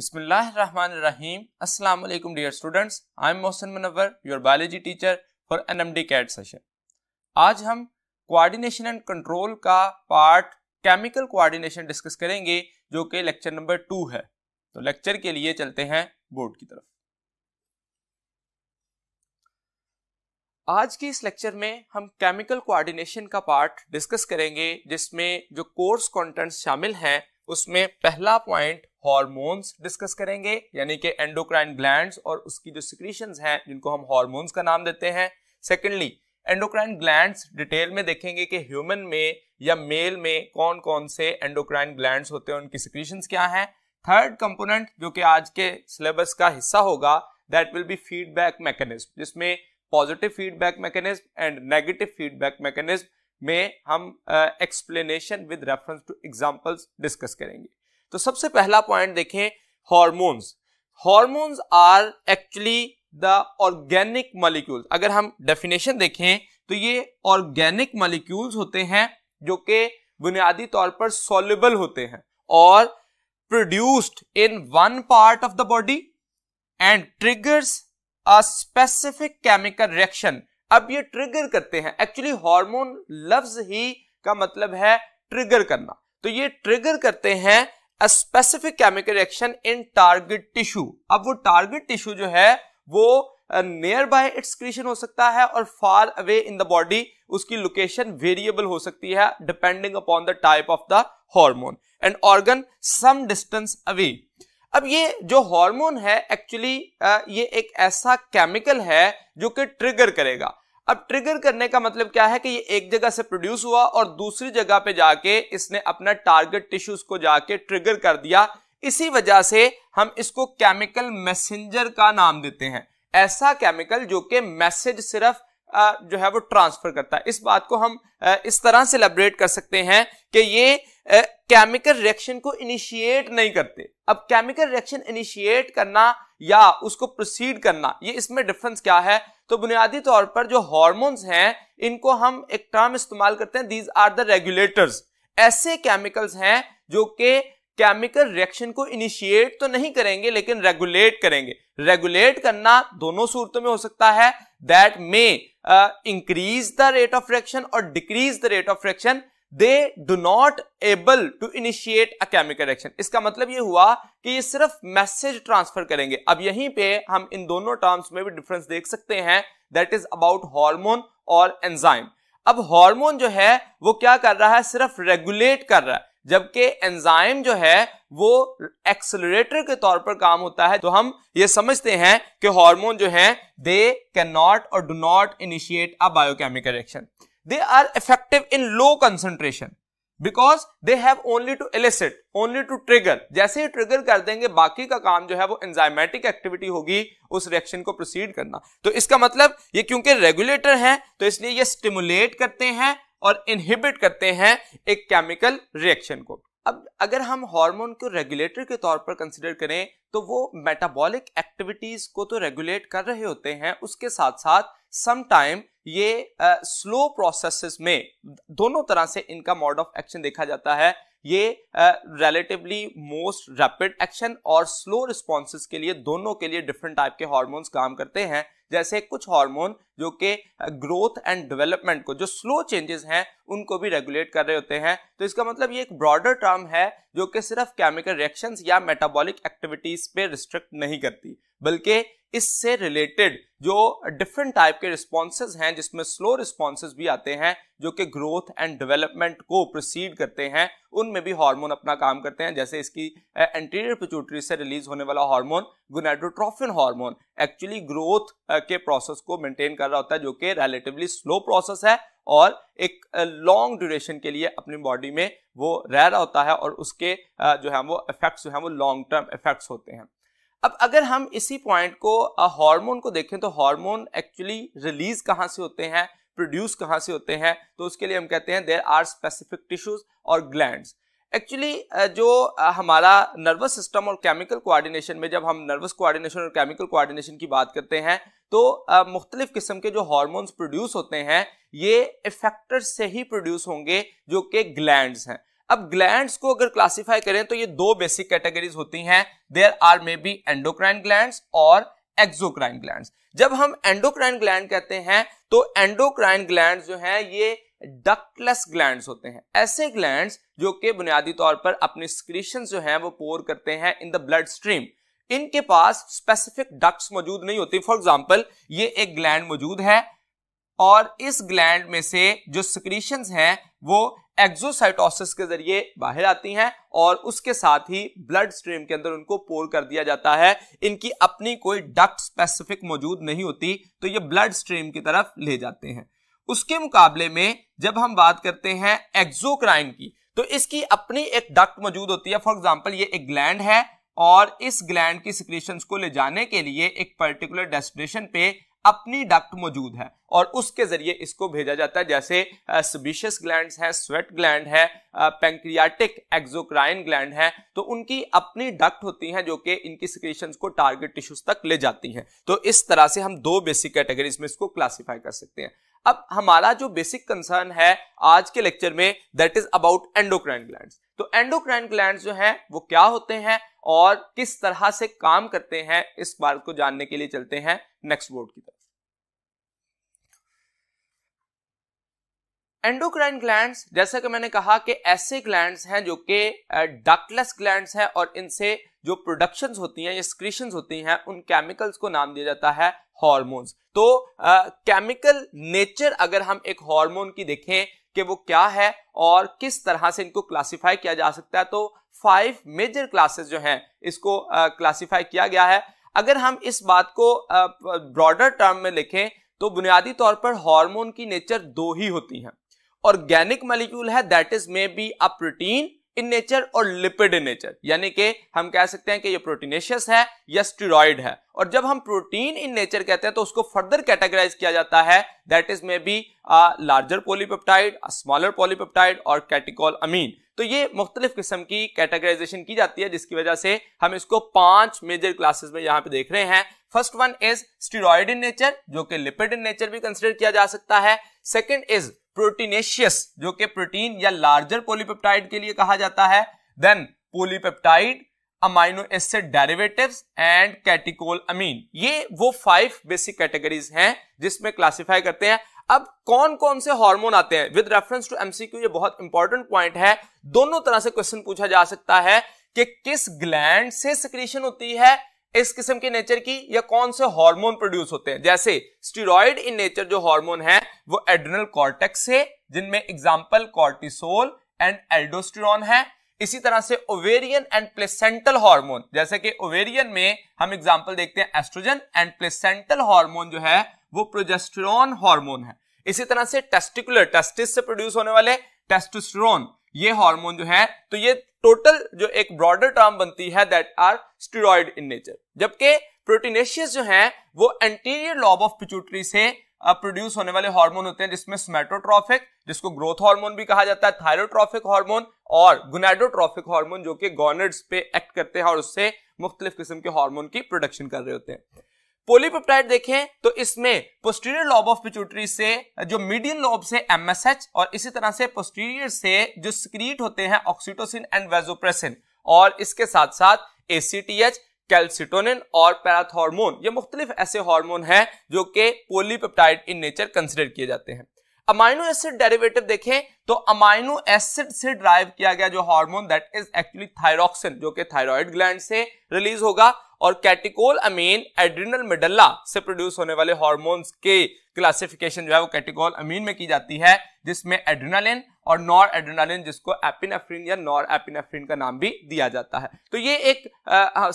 Bismillahirrahmanirrahim. Assalamu alaikum dear students. I am Mohsen Munawwar, your biology teacher for NMD CAT session आज हम coordination and control का part chemical coordination discuss करेंगे जो कि lecture number two है तो lecture के लिए चलते हैं बोर्ड की तरफ आज के इस लेक्चर में हम केमिकल कोऑर्डिनेशन का पार्ट डिस्कस करेंगे जिसमें जो कोर्स कंटेंट्स शामिल हैं उसमें पहला पॉइंट हॉर्मोन्स डिस्कस करेंगे यानी कि एंडोक्राइन ग्लैंड्स और उसकी जो सिक्रीशंस हैं जिनको हम हॉर्मोन्स का नाम देते हैं सेकेंडली एंडोक्राइन ग्लैंड्स डिटेल में देखेंगे कि ह्यूमन में या मेल में कौन कौन से एंडोक्राइन ग्लैंड्स होते हैं उनकी सिक्रीशंस क्या हैं थर्ड कंपोनेंट जो कि आज के सिलेबस का हिस्सा होगा that will be feedback mechanism जिसमें positive feedback mechanism and negative feedback mechanism में हम explanation with reference to examples discuss करेंगे तो सबसे पहला पॉइंट देखें hormones hormones are actually the organic molecules अगर हम डेफिनेशन देखें तो ये ऑर्गेनिक मॉलिक्यूल्स होते हैं जो कि बुनियादी तौर पर सोलबल होते हैं और produced in one part of the body and triggers a specific chemical reaction अब ये ट्रिगर करते हैं एक्चुअली हार्मोन लफ्ज ही का मतलब है ट्रिगर करना तो ये ट्रिगर करते हैं a specific chemical reaction in target अब वो टारगेट टिश्यू जो है वो नियर बाय एक्सक्रीशन हो सकता है और far away in the body उसकी लोकेशन वेरिएबल हो सकती है depending upon the type of the hormone and organ some distance away अब ये जो हार्मोन है एक्चुअली uh, ये एक ऐसा केमिकल है जो कि ट्रिगर करेगा अब ट्रिगर करने का मतलब क्या है कि ये एक जगह से प्रोड्यूस हुआ और दूसरी जगह पे जाके इसने अपना टारगेट टिश्यूज को जाके ट्रिगर कर दिया इसी वजह से हम इसको केमिकल मैसेंजर का नाम देते हैं ऐसा केमिकल जो कि मैसेज सिर्फ जो है वो ट्रांसफर करता है इस बात को हम इस तरह से लेबरेट कर सकते हैं कि ये केमिकल रिएक्शन को इनिशिएट नहीं करते अब केमिकल रिएक्शन इनिशिएट करना या उसको प्रोसीड करना ये इसमें डिफरेंस क्या है तो बुनियादी तौर पर जो हॉर्मोन्स हैं इनको हम एक टर्म इस्तेमाल करते हैं दीज आर द रेगुलेटर्स ऐसे केमिकल्स हैं जो कि केमिकल रिएक्शन को इनिशिएट तो नहीं करेंगे लेकिन रेगुलेट करेंगे रेगुलेट करना दोनों सूरतों में हो सकता है that may increase the rate of reaction और decrease the rate of reaction they do not able to initiate a chemical action इसका मतलब ये हुआ कि ये सिर्फ मैसेज ट्रांसफर करेंगे अब यहीं पे हम इन दोनों टर्म्स में भी डिफरेंस देख सकते हैं दैट इज अबाउट हॉर्मोन और एंजाइम अब हार्मोन जो है वो क्या कर रहा है सिर्फ रेगुलेट कर रहा है जबकि एंजाइम जो है वो एक्सलरेटर के तौर पर काम होता है तो हम ये समझते हैं कि हार्मोन जो है दे कैन नॉट और do not initiate a biochemical reaction they are effective in low concentration because they have only to elicit only to trigger जैसे ही ट्रिगर कर देंगे बाकी का काम जो है वो एंजाइमेटिक एक्टिविटी होगी उस रिएक्शन को प्रोसीड करना तो इसका मतलब ये क्योंकि रेगुलेटर हैं तो इसलिए ये स्टिमुलेट करते हैं और इनहिबिट करते हैं एक केमिकल रिएक्शन को अब अगर हम हार्मोन को रेगुलेटर के तौर पर कंसिडर करें तो वो मेटाबॉलिक एक्टिविटीज को तो रेगुलेट कर रहे होते हैं उसके साथ साथ समटाइम ये स्लो uh, प्रोसेसेस में दोनों तरह से इनका मोड ऑफ एक्शन देखा जाता है ये रिलेटिवली मोस्ट रैपिड एक्शन और स्लो रिस्पॉन्स के लिए दोनों के लिए डिफरेंट टाइप के हॉर्मोन्स काम करते हैं जैसे कुछ हार्मोन जो कि ग्रोथ एंड डेवलपमेंट को जो स्लो चेंजेस हैं उनको भी रेगुलेट कर रहे होते हैं तो इसका मतलब ये एक ब्रॉडर टर्म है जो कि सिर्फ केमिकल रिएक्शंस या मेटाबॉलिक एक्टिविटीज पे रिस्ट्रिक्ट नहीं करती बल्कि इससे रिलेटेड जो डिफरेंट टाइप के रिस्पॉन्सेज हैं जिसमें स्लो रिस्पॉन्सेज भी आते हैं जो कि ग्रोथ एंड डेवलपमेंट को प्रोसीड करते हैं उनमें भी हार्मोन अपना काम करते हैं जैसे इसकी एंटीरियर पिचूटरी से रिलीज होने वाला hormone gonadotropin hormone actually growth के प्रोसेस को मेंटेन कर रहा होता है जो कि रिलेटिवली स्लो प्रोसेस है और एक लॉन्ग ड्यूरेशन के लिए अपनी बॉडी में वो रह रहा होता है और उसके जो है वो इफेक्ट्स जो है वो लॉन्ग टर्म इफेक्ट्स होते हैं अब अगर हम इसी पॉइंट को हार्मोन को देखें तो हार्मोन एक्चुअली रिलीज कहाँ से होते हैं प्रोड्यूस कहाँ से होते हैं तो उसके लिए हम कहते हैं देर आर स्पेसिफिक टिश्यूज और ग्लैंड एक्चुअली जो हमारा नर्वस सिस्टम और केमिकल कोऑर्डिनेशन में जब हम नर्वस कोऑर्डिनेशन और केमिकल कोऑर्डिनेशन की बात करते हैं तो मुख्तलिफ किस्म के जो हॉर्मोन्स प्रोड्यूस होते हैं ये इफेक्टर से ही प्रोड्यूस होंगे जो कि ग्लैंड्स हैं अब ग्लैंड्स को अगर क्लासिफाई करें तो ये दो बेसिक कैटेगरीज होती हैं there are maybe endocrine glands और एक्सोक्राइन ग्लैंड्स जब हम एंडोक्राइन ग्लैंड कहते हैं तो एंडोक्राइन ग्लैंड जो है ये डक्टलेस ग्लैंड होते हैं ऐसे ग्लैंड जो कि बुनियादी तौर पर अपने स्क्रीशन जो है वो पोर करते हैं इन द ब्लड स्ट्रीम इनके पास स्पेसिफिक डक्ट्स मौजूद नहीं होती फॉर एग्जाम्पल ये एक ग्लैंड मौजूद है और इस ग्लैंड में से जो सिक्रीशन हैं वो एक्सोसाइटोसिस के जरिए बाहर आती हैं और उसके साथ ही ब्लड स्ट्रीम के अंदर उनको पोर कर दिया जाता है इनकी अपनी कोई डक्ट स्पेसिफिक मौजूद नहीं होती तो ये ब्लड स्ट्रीम की तरफ ले जाते हैं उसके मुकाबले में जब हम बात करते हैं एक्सोक्राइन की तो इसकी अपनी एक डक्ट मौजूद होती है फॉर एग्जाम्पल ये एक ग्लैंड है और इस ग्लैंड की सिक्रेशन को ले जाने के लिए एक पर्टिकुलर डेस्टिनेशन पे अपनी डक्ट मौजूद है और उसके जरिए इसको भेजा जाता है जैसे सबिशियस ग्लैंड है स्वेट ग्लैंड है पेंक्रियाटिक एक्जोक्राइन ग्लैंड है तो उनकी अपनी डक्ट होती हैं जो कि इनकी सिक्रेशन को टारगेट टिश्यूज तक ले जाती हैं तो इस तरह से हम दो बेसिक कैटेगरीज में इसको क्लासीफाई कर सकते हैं अब हमारा जो बेसिक कंसर्न है आज के लेक्चर में that is about endocrine gland तो एंडोक्राइन ग्लैंड जो है वो क्या होते हैं और किस तरह से काम करते हैं इस बात को जानने के लिए चलते हैं नेक्स्ट बोर्ड की तरफ एंडोक्राइन ग्लैंड्स जैसा कि मैंने कहा कि ऐसे ग्लैंड्स हैं जो कि डक्टलेस ग्लैंड्स हैं और इनसे जो प्रोडक्शंस होती हैं या स्क्रीशंस होती हैं उन केमिकल्स को नाम दिया जाता है हॉर्मोन्स तो केमिकल नेचर अगर हम एक हॉर्मोन की देखें कि वो क्या है और किस तरह से इनको क्लासिफाई किया जा सकता है तो फाइव मेजर क्लासेस जो हैं इसको क्लासिफाई किया गया है अगर हम इस बात को ब्रॉडर टर्म में लिखें तो बुनियादी तौर पर हार्मोन की नेचर दो ही होती हैं ऑर्गेनिक मॉलिक्यूल है that is maybe a protein in nature और लिपिड इन नेचर यानी कि हम कह सकते हैं कि ये प्रोटीनेशियस है या स्टीरोइड है और जब हम प्रोटीन इन नेचर कहते हैं तो उसको फर्दर कैटेगराइज किया जाता है that is maybe a larger polypeptide a smaller polypeptide और कैटिकॉल अमीन तो ये मुख्तलिफ किस्म की कैटेगराइजेशन की जाती है जिसकी वजह से हम इसको पांच मेजर क्लासेस में यहां पे देख रहे हैं first one is steroid in nature जो कि लिपिड इन नेचर भी कंसिडर किया जा सकता है सेकेंड इज प्रोटीनेशियस जो कि प्रोटीन या लार्जर पोलिपेप्टाइड के लिए कहा जाता है then polypeptide amino acid derivatives and catecholamine five वो फाइव बेसिक कैटेगरीज हैं जिसमें क्लासिफाई करते हैं अब कौन कौन से हार्मोन आते हैं विद रेफरेंस टू एमसीक्यू ये बहुत इंपॉर्टेंट पॉइंट है दोनों तरह से क्वेश्चन पूछा जा सकता है कि किस ग्लैंड से सिक्रीशन होती है इस किस्म के नेचर की या कौन से हार्मोन प्रोड्यूस होते हैं जैसे स्टीरोइड इन नेचर जो हार्मोन है वो एड्रनल कॉर्टेक्स है जिनमें एग्जाम्पल कॉर्टिसोल एंड एल्डोस्टिरॉन है इसी तरह से ओवेरियन एंड प्लेसेंटल हार्मोन जैसे कि ओवेरियन में हम एग्जाम्पल देखते हैं एस्ट्रोजन एंड प्लेसेंटल हार्मोन जो है वो प्रोजेस्टेरॉन हार्मोन है इसी तरह से टेस्टिकुलर टेस्टिस से प्रोड्यूस होने वाले टेस्टोस्टेरोन ये हार्मोन जो है तो ये टोटल जो एक ब्रॉडर टर्म बनती है that are steroid in nature जबकि प्रोटीनेशियस जो है वो एंटीरियर लॉब ऑफ पिचुटरी से प्रोड्यूस होने वाले हार्मोन होते हैं जिसमें स्मेटोट्रॉफिक जिसको ग्रोथ हार्मोन भी कहा जाता है थायरोट्रॉफिक हार्मोन और गुनाडोट्रॉफिक हार्मोन जो कि गॉनर्ड्स पे एक्ट करते हैं और उससे मुख्तलिफ किस्म के हार्मोन की प्रोडक्शन कर रहे होते हैं पोलिपेप्टाइड देखें तो इसमें पोस्टीरियर लॉब ऑफ पिचूटरी से जो मीडियन लॉब से एमएसएच और इसी तरह से पोस्टीरियर से जो स्क्रीट होते हैं ऑक्सीटोसिन एंड वेजोप्रेसिन और इसके साथ साथ एसीटीएच कैल्सिटोनिन और पैराथॉर्मोन ये मुख्तलिफ ऐसे हॉर्मोन हैं जो कि पोलिपेप्टाइड इन नेचर कंसिडर किए जाते हैं अमाइनो एसिड डेरिवेटिव देखें तो अमाइनो एसिड से ड्राइव किया गया जो hormone that is actually thyroxine जो कि थायराइड ग्लैंड से रिलीज होगा और कैटिकोल अमीन एड्रिनल मिडल्ला से प्रोड्यूस होने वाले हॉर्मोन्स के क्लासिफिकेशन जो है वो कैटेगोल अमीन में की जाती है जिसमें एड्रेनालिन और नॉर एड्रेनालिन जिसको एपिनेफ्रिन या नॉर एपिनेफ्रिन का नाम भी दिया जाता है तो ये एक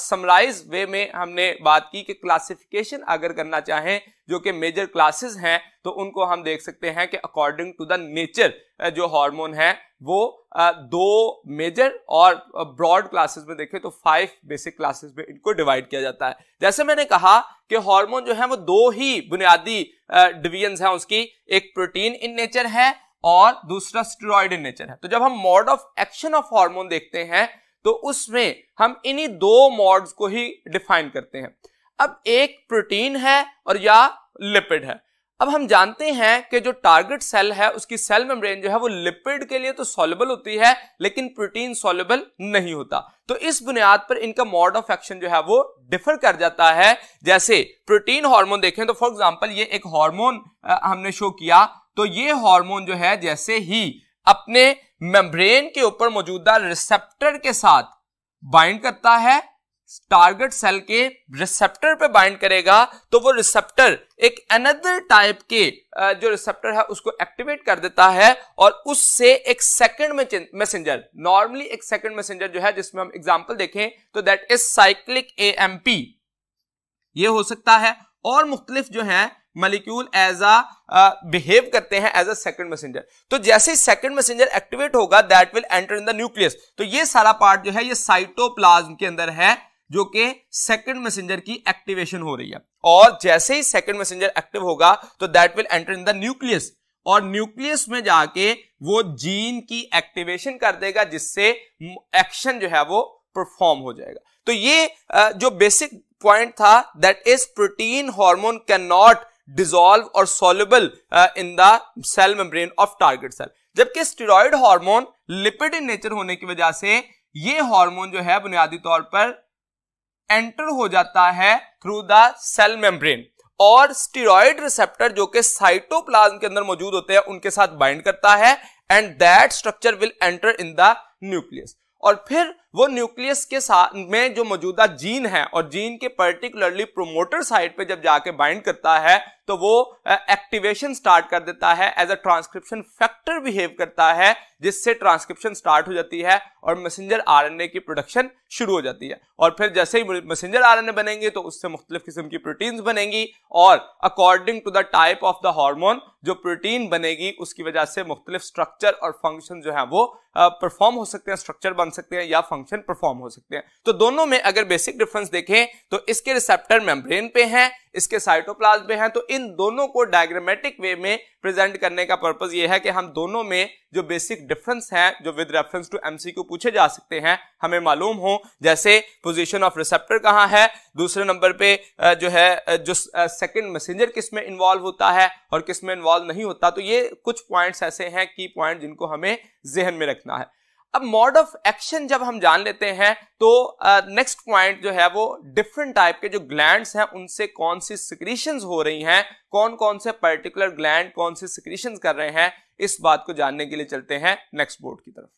समराइज वे में हमने बात की कि क्लासिफिकेशन अगर करना चाहें जो कि मेजर क्लासेस हैं तो उनको हम देख सकते हैं कि अकॉर्डिंग टू द नेचर जो हार्मोन है वो आ, दो मेजर और ब्रॉड क्लासेस में देखें तो फाइव बेसिक क्लासेस में इनको डिवाइड किया जाता है जैसे मैंने कहा कि हार्मोन जो है वो दो ही बुनियादी डिवीजन है उसकी एक प्रोटीन इन नेचर है और दूसरा स्टेरॉइड इन नेचर है तो जब हम mode of action of hormone देखते हैं तो उसमें हम इन्हीं दो मॉड्स को ही डिफाइन करते हैं अब एक प्रोटीन है और या लिपिड है अब हम जानते हैं कि जो टारगेट सेल है उसकी सेल मेम्ब्रेन जो है वो लिपिड के लिए तो सोलबल होती है लेकिन प्रोटीन सोलबल नहीं होता तो इस बुनियाद पर इनका मोड ऑफ एक्शन जो है वो डिफर कर जाता है जैसे प्रोटीन हार्मोन देखें तो फॉर एग्जांपल ये एक हार्मोन हमने शो किया तो ये हार्मोन जो है जैसे ही अपने मेम्ब्रेन के ऊपर मौजूदा रिसेप्टर के साथ बाइंड करता है टारगेट सेल के रिसेप्टर पे बाइंड करेगा तो वो रिसेप्टर एक अनदर टाइप के जो रिसेप्टर है उसको एक्टिवेट कर देता है और उससे एक सेकंड मैसेंजर नॉर्मली एक सेकंड मैसेंजर जो है जिसमें हम एग्जांपल देखें तो दैट इज साइक्लिक एएमपी ये हो सकता है और मुख्तलिफ जो है मलिक्यूल एज अ बिहेव करते हैं एज अ सेकंड मैसेंजर तो जैसे सेकंड मैसेंजर एक्टिवेट होगा that will enter in the nucleus तो ये सारा पार्ट जो है ये साइटोप्लाज्म के अंदर है जो कि सेकंड मैसेंजर की एक्टिवेशन हो रही है और जैसे ही सेकंड मैसेंजर एक्टिव होगा तो that will enter in the nucleus और न्यूक्लियस में जाके वो जीन की एक्टिवेशन कर देगा जिससे एक्शन जो है वो परफॉर्म हो जाएगा तो ये जो बेसिक पॉइंट था that is protein hormone can not dissolve और soluble in the cell membrane of target cell जबकि steroid hormone lipid in nature होने की वजह से ये हार्मोन जो है बुनियादी तौर पर एंटर हो जाता है थ्रू द सेल मेम्ब्रेन और स्टीरोइड रिसेप्टर जो कि साइटोप्लाज्म के अंदर मौजूद होते हैं उनके साथ बाइंड करता है and that structure will enter in the nucleus और फिर वो न्यूक्लियस के साथ में जो मौजूदा जीन है और जीन के पर्टिकुलरली प्रोमोटर साइड पे जब जाके बाइंड करता है तो वो एक्टिवेशन स्टार्ट कर देता है as a transcription factor behave करता है जिससे ट्रांसक्रिप्शन स्टार्ट हो जाती है और मैसेंजर आरएनए की प्रोडक्शन शुरू हो जाती है और फिर जैसे ही मैसेंजर आरएनए बनेंगे तो उससे मुख्तलिफ किस्म की प्रोटीन्स बनेंगी और according to the type of the hormone जो प्रोटीन बनेगी उसकी वजह से मुख्तलिफ स्ट्रक्चर और फंक्शन जो है वो परफॉर्म हो सकते हैं स्ट्रक्चर बन सकते हैं या फंक्शन फंक्शन परफॉर्म हो सकते हैं तो दोनों में अगर बेसिक डिफरेंस देखें तो इसके रिसेप्टर मेम्ब्रेन पे हैं इसके साइटोप्लाज्म पे हैं तो इन दोनों को डायग्रामेटिक वे में प्रेजेंट करने का पर्पज ये है कि हम दोनों में जो बेसिक डिफरेंस है जो विद रेफरेंस टू एमसीक्यू पूछे जा सकते हैं हमें मालूम हो जैसे पोजीशन ऑफ रिसेप्टर कहाँ है दूसरे नंबर पे जो है जो सेकंड मैसेंजर किस में इन्वॉल्व होता है और किस में इन्वॉल्व नहीं होता तो ये कुछ पॉइंट्स ऐसे हैं की पॉइंट जिनको हमें जहन में रखना है अब मोड ऑफ एक्शन जब हम जान लेते हैं तो नेक्स्ट uh, पॉइंट जो है वो डिफरेंट टाइप के जो ग्लैंड हैं उनसे कौन सी सिक्रीशन हो रही हैं कौन कौन से पर्टिकुलर ग्लैंड कौन सी सिक्रीशन कर रहे हैं इस बात को जानने के लिए चलते हैं नेक्स्ट बोर्ड की तरफ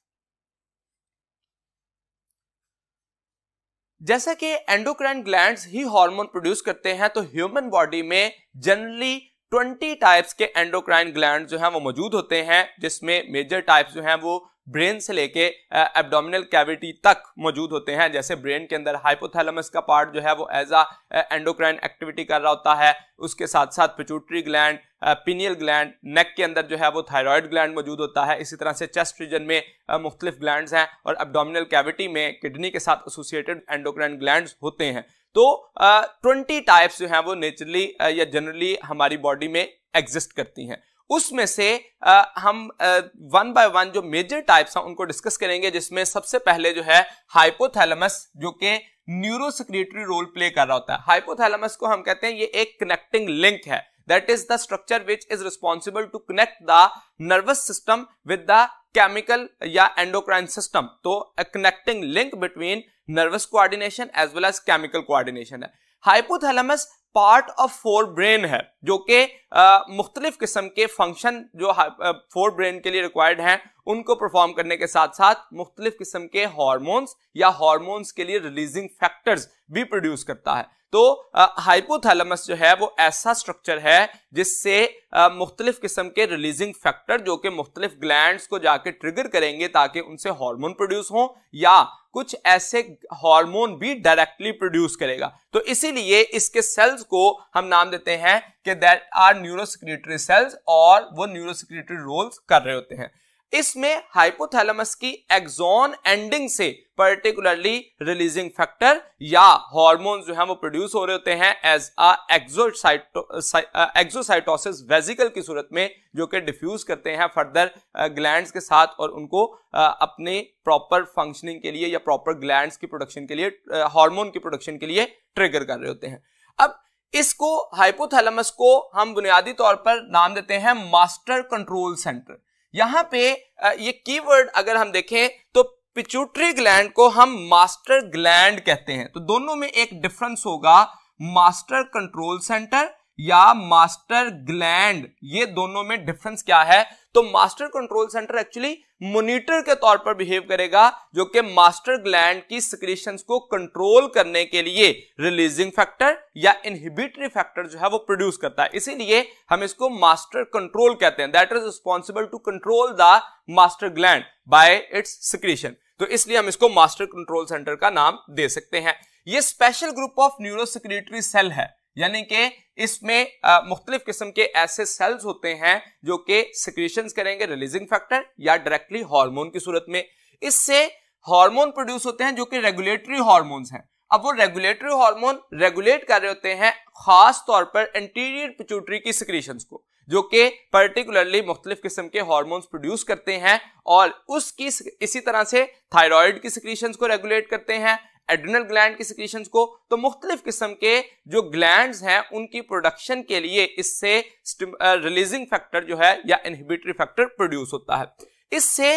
जैसा कि एंडोक्राइन ग्लैंड्स ही हार्मोन प्रोड्यूस करते हैं तो ह्यूमन बॉडी में जनरली 20 टाइप्स के एंडोक्राइन ग्लैंड जो हैं वो मौजूद होते हैं जिसमें मेजर टाइप्स जो हैं वो ब्रेन से लेके एब्डोमिनल कैविटी तक मौजूद होते हैं जैसे ब्रेन के अंदर हाइपोथैलेमस का पार्ट जो है वो एज आ एंडोक्राइन एक्टिविटी कर रहा होता है उसके साथ साथ pituitary gland pineal gland neck के अंदर जो है वो थायराइड ग्लैंड मौजूद होता है इसी तरह से चेस्ट रीजन में मुख्तलिफ ग्लैंड हैं और एब्डोमिनल कैविटी में किडनी के साथ एसोसिएटेड एंडोक्राइन ग्लैंड होते हैं तो ट्वेंटी टाइप्स जो हैं वो नेचुरली या जनरली हमारी बॉडी में एग्जिस्ट करती हैं उसमें से हम वन बाय वन जो मेजर टाइप्स हैं उनको डिस्कस करेंगे जिसमें सबसे पहले जो है हाइपोथैलेमस जो कि न्यूरोसिक्रेटरी रोल प्ले कर रहा होता है हाइपोथैलेमस को हम कहते हैं ये एक कनेक्टिंग लिंक है that is the structure which is responsible to connect the nervous system with the chemical या एंडोक्राइन सिस्टम तो connecting link between nervous coordination as well as chemical coordination है hypothalamus part of forebrain है जो कि मुख्तलिफ किस्म के function जो फोर ब्रेन के लिए रिक्वायर्ड हैं उनको परफॉर्म करने के साथ साथ मुख्तलिफ किस्म के हॉर्मोन्स या हॉर्मोन्स के लिए रिलीजिंग फैक्टर्स भी प्रोड्यूस करता है तो हाइपोथैलेमस जो है वो ऐसा स्ट्रक्चर है जिससे मुख्तलिफ किस्म के रिलीजिंग फैक्टर जो कि मुख्तलिफ ग्लैंड को जाके ट्रिगर करेंगे ताकि उनसे हार्मोन प्रोड्यूस हों या कुछ ऐसे हार्मोन भी डायरेक्टली प्रोड्यूस करेगा तो इसीलिए इसके सेल्स को हम नाम देते हैं कि दैट आर न्यूरोसिक्रेटरी सेल्स और वो न्यूरोसिक्रेटरी रोल्स कर रहे होते हैं इसमें हाइपोथैलेमस की एक्सोन एंडिंग से पर्टिकुलरली रिलीजिंग फैक्टर या हॉर्मोन जो है वो प्रोड्यूस हो रहे होते हैं एज अ एक्सोसाइटोसिस वेजिकल की सूरत में जो कि डिफ्यूज करते हैं फर्दर ग्लैंड्स uh, के साथ और उनको uh, अपने प्रॉपर फंक्शनिंग के लिए या प्रॉपर ग्लैंड्स की प्रोडक्शन के लिए हॉर्मोन uh, की प्रोडक्शन के लिए ट्रिगर कर रहे होते हैं अब इसको हाइपोथैलेमस को हम बुनियादी तौर पर नाम देते हैं मास्टर कंट्रोल सेंटर यहां पे ये कीवर्ड अगर हम देखें तो पिचूट्री ग्लैंड को हम मास्टर ग्लैंड कहते हैं तो दोनों में एक डिफरेंस होगा मास्टर कंट्रोल सेंटर या मास्टर ग्लैंड ये दोनों में डिफरेंस क्या है तो master control centre actually monitor के तौर पर बिहेव करेगा जो कि मास्टर ग्लैंड की सिक्रेशन को कंट्रोल करने के लिए रिलीजिंग फैक्टर या इनहिबिटरी फैक्टर जो है वो प्रोड्यूस करता है इसीलिए हम इसको मास्टर कंट्रोल कहते हैं that is responsible to control the master gland by its secretion तो इसलिए हम इसको मास्टर कंट्रोल सेंटर का नाम दे सकते हैं ये special group of neurosecretory cell है यानी कि इसमें मुख्तलिफ किस्म के ऐसे सेल्स होते हैं जो कि सिक्रेशन करेंगे रिलीजिंग फैक्टर या डायरेक्टली हार्मोन की सूरत में इससे हार्मोन प्रोड्यूस होते हैं जो कि रेगुलेटरी हार्मोन्स हैं अब वो रेगुलेटरी हार्मोन रेगुलेट कर रहे होते हैं खास तौर पर एंटीरियर पिचूटरी की सिक्रेशन को जो कि पर्टिकुलरली मुख्तलिफ किस्म के हॉर्मोन्स प्रोड्यूस करते हैं और उसकी इसी तरह से थायराइड की सिक्रीशन को रेगुलेट करते हैं एड्रिनल ग्लैंड की सिक्रीशन को तो मुख्तलिफ किस्म के जो ग्लैंड हैं उनकी प्रोडक्शन के लिए इससे रिलीजिंग फैक्टर जो है या इनहिबिटरी फैक्टर प्रोड्यूस होता है इससे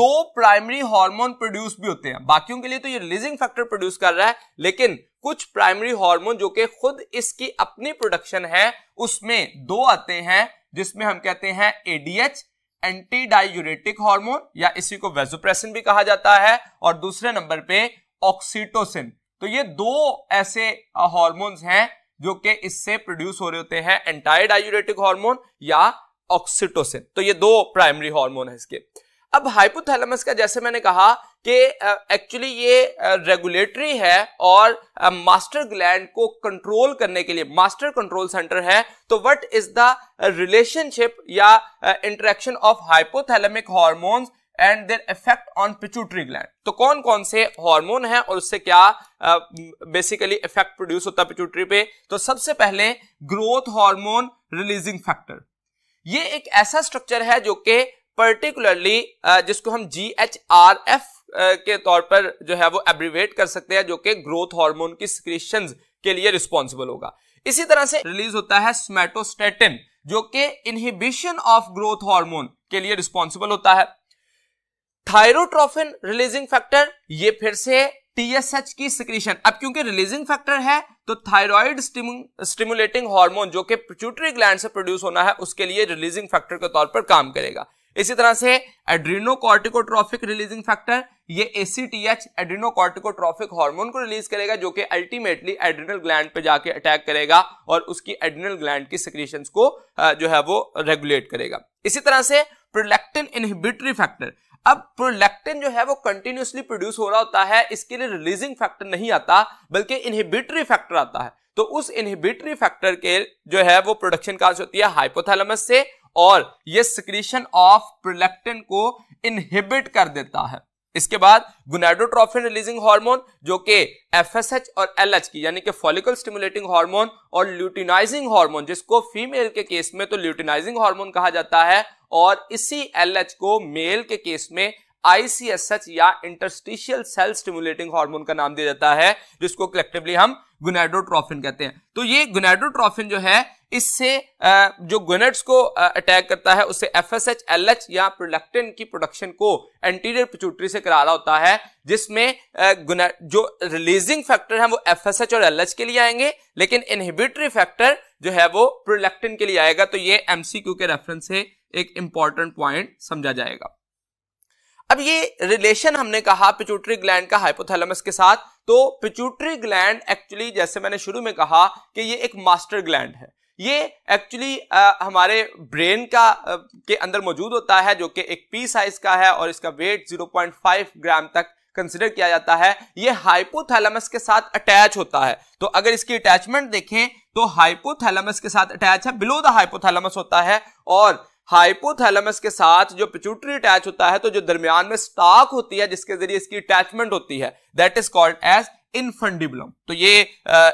दो प्राइमरी हार्मोन प्रोड्यूस भी होते हैं बाकियों के लिए तो ये रिलीजिंग फैक्टर प्रोड्यूस कर रहा है लेकिन कुछ प्राइमरी हार्मोन जो कि खुद इसकी अपनी प्रोडक्शन है उसमें दो आते हैं जिसमें हम कहते हैं एडीएच एंटी डायूरेटिक हार्मोन या इसी को वेजोप्रेसिन भी कहा जाता है और दूसरे नंबर पे ऑक्सीटोसिन तो ये दो ऐसे हॉर्मोन्स हैं जो कि इससे प्रोड्यूस हो रहे होते हैं एंटायर हार्मोन या ऑक्सीटोसिन तो ये दो प्राइमरी हार्मोन है इसके अब हाइपोथैलेमस का जैसे मैंने कहा कि एक्चुअली ये रेगुलेटरी है और मास्टर ग्लैंड को कंट्रोल करने के लिए मास्टर कंट्रोल सेंटर है तो व्हाट इज द रिलेशनशिप या interaction of hypothalamic hormones and their effect on pituitary gland तो कौन कौन से हार्मोन हैं और उससे क्या बेसिकली इफेक्ट प्रोड्यूस होता है पिचूटरी पे तो सबसे पहले ग्रोथ हार्मोन रिलीजिंग फैक्टर ये एक ऐसा स्ट्रक्चर है जो कि पर्टिकुलरली जिसको हम जी एच आर एफ के तौर पर जो है वो एब्रीवेट कर सकते हैं जो कि ग्रोथ हार्मोन की सिक्रीशन के लिए रिस्पॉन्सिबल होगा इसी तरह से रिलीज होता है स्मेटोस्टेटिन जो कि इनहिबिशन ऑफ ग्रोथ हार्मोन के लिए रिस्पॉन्सिबल होता है थायरोट्रोफिन रिलीजिंग फैक्टर ये फिर से टीएसएच की सिक्रीशन अब क्योंकि रिलीजिंग फैक्टर है तो थायराइड स्टिमुलेटिंग हार्मोन जो कि पिट्यूटरी ग्लैंड से प्रोड्यूस होना है उसके लिए रिलीजिंग फैक्टर के तौर पर काम करेगा इसी तरह से एड्रीनोकॉर्टिकोट्रॉफिक रिलीजिंग फैक्टर ये एसीटीएच एड्रीनोकॉर्टिकोट्रॉफिक हार्मोन को रिलीज करेगा जो कि अल्टीमेटली एड्रिनल ग्लैंड पे जाके अटैक करेगा और उसकी एड्रिनल ग्लैंड की सिक्रीशंस को जो है वो रेगुलेट करेगा इसी तरह से प्रोलेक्टिन इनहिबिटरी फैक्टर अब प्रोलैक्टिन जो है वो कंटिन्यूसली प्रोड्यूस हो रहा होता है इसके लिए रिलीजिंग फैक्टर नहीं आता बल्कि इनहिबिटरी फैक्टर आता है तो उस इनहिबिटरी फैक्टर के जो है वो प्रोडक्शन कहा होती है हाइपोथैलेमस से और ये सिक्रीशन ऑफ प्रोलैक्टिन को इनहिबिट कर देता है इसके बाद गुनाइड्रोट्रोफिन रिलीजिंग हार्मोन जो कि एफएसएच और एलएच की यानी कि फॉलिकल स्टिमुलेटिंग हार्मोन और ल्यूटिनाइजिंग हार्मोन जिसको फीमेल के केस में तो ल्यूटिनाइजिंग हार्मोन कहा जाता है और इसी एल को मेल के केस में आईसीएसएच या इंटरस्टिशियल सेल स्टिमुलेटिंग हार्मोन का नाम दिया जाता है जिसको कलेक्टिवली हम गुनेडोट्रॉफिन कहते हैं तो ये गुनेडोट्रॉफिन जो है इससे जो गुनेट्स को अटैक करता है उससे F S H L H या प्रोडक्टिन की प्रोडक्शन को एंटीरियर पिचूटरी से करा रहा होता है जिसमें जो रिलीजिंग फैक्टर है वो एफ एस एच और एल एच के लिए आएंगे लेकिन इनहिबिटरी फैक्टर जो है वो प्रोलेक्टिन के लिए आएगा तो ये एमसीक्यू के रेफरेंस से एक इंपॉर्टेंट पॉइंट समझा जाएगा अब ये रिलेशन हमने कहा पिचूटरी ग्लैंड का हाइपोथैलेमस के साथ तो पिचूटरी ग्लैंड एक्चुअली जैसे मैंने शुरू में कहा कि ये एक मास्टर ग्लैंड है ये एक्चुअली हमारे ब्रेन का आ, के अंदर मौजूद होता है जो कि एक पी साइज का है और इसका वेट 0.5 ग्राम तक कंसिडर किया जाता है ये हाइपोथैलेमस के साथ अटैच होता है तो अगर इसकी अटैचमेंट देखें तो हाइपोथैलेमस के साथ अटैच है बिलो द हाइपोथैलेमस होता है और हाइपोथैलेमस के साथ जो पिचूटरी अटैच होता है तो जो दरमियान में स्टाक होती है जिसके जरिए इसकी अटैचमेंट होती है that is called as infundibulum तो ये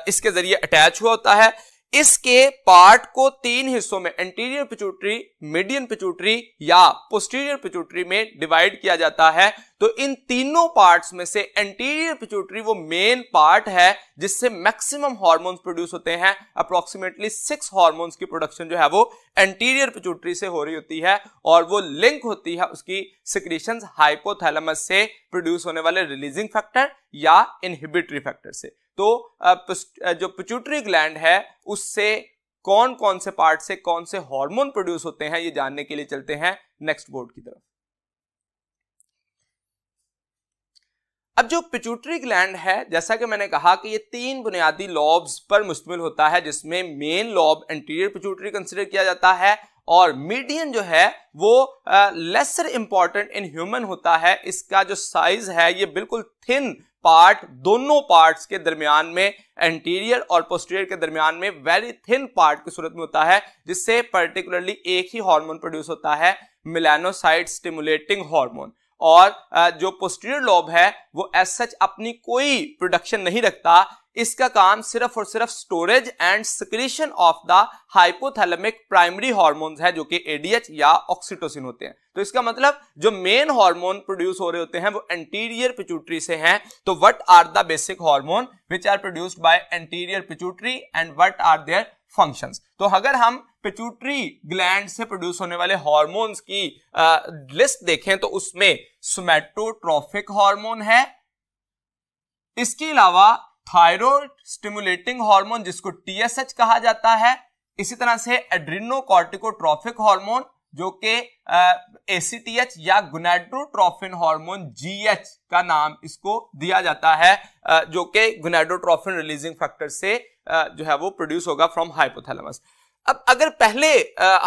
इसके जरिए अटैच हुआ होता है इसके पार्ट को तीन हिस्सों में एंटीरियर पिचूटरी मिडियन पिचूटरी या पोस्टीरियर पिचूटरी में डिवाइड किया जाता है तो इन तीनों पार्ट्स में से एंटीरियर पिचूटरी वो मेन पार्ट है जिससे मैक्सिमम हॉर्मोन्स प्रोड्यूस होते हैं अप्रोक्सीमेटली सिक्स हार्मोन्स की प्रोडक्शन जो है वो एंटीरियर पिचूटरी से हो रही होती है और वो लिंक होती है उसकी सिक्रीशन हाइपोथैलमस से प्रोड्यूस होने वाले रिलीजिंग फैक्टर या इनहिबिटरी फैक्टर से तो जो पिचुटरी ग्लैंड है उससे कौन कौन से पार्ट से कौन से हार्मोन प्रोड्यूस होते हैं ये जानने के लिए चलते हैं नेक्स्ट बोर्ड की तरफ अब जो पिचूटरी ग्लैंड है जैसा कि मैंने कहा कि ये तीन बुनियादी लॉब्स पर मुश्तमिल होता है जिसमें main lobe anterior pituitary consider किया जाता है और मीडियन जो है वो लेसर इंपॉर्टेंट इन ह्यूमन होता है इसका जो साइज है ये बिल्कुल थिन पार्ट दोनों पार्ट्स के दरमियान में एंटीरियर और पोस्टीरियर के दरमियान में वेरी थिन पार्ट की सूरत में होता है जिससे पर्टिकुलरली एक ही हार्मोन प्रोड्यूस होता है मिलानोसाइड स्टिमुलेटिंग हार्मोन और जो पोस्टीरियर लोब है वो एज सच अपनी कोई प्रोडक्शन नहीं रखता इसका काम सिर्फ और सिर्फ storage and secretion of the hypothalamic primary hormones है जो कि एडीएच या ऑक्सीटोसिन होते हैं तो इसका मतलब जो मेन हार्मोन प्रोड्यूस हो रहे होते हैं वो एंटीरियर पिचूटरी से हैं तो what are the basic hormone which are produced by anterior pituitary and what are their function तो अगर हम पिट्यूटरी ग्लैंड से प्रोड्यूस होने वाले हॉर्मोन्स की लिस्ट देखें तो उसमें सोमेटोट्रॉफिक हार्मोन है इसके अलावा थायरोइड स्टिमुलेटिंग हार्मोन जिसको टीएसएच कहा जाता है इसी तरह से एड्रिनोकॉर्टिकोट्रॉफिक हार्मोन जो कि एसीटीएच या गुनेडोट्रोफिन हार्मोन जीएच का नाम इसको दिया जाता है आ, जो कि गुनेडोट्रोफिन रिलीजिंग फैक्टर से जो है वो प्रोड्यूस होगा फ्रॉम हाइपोथैलेमस अब अगर पहले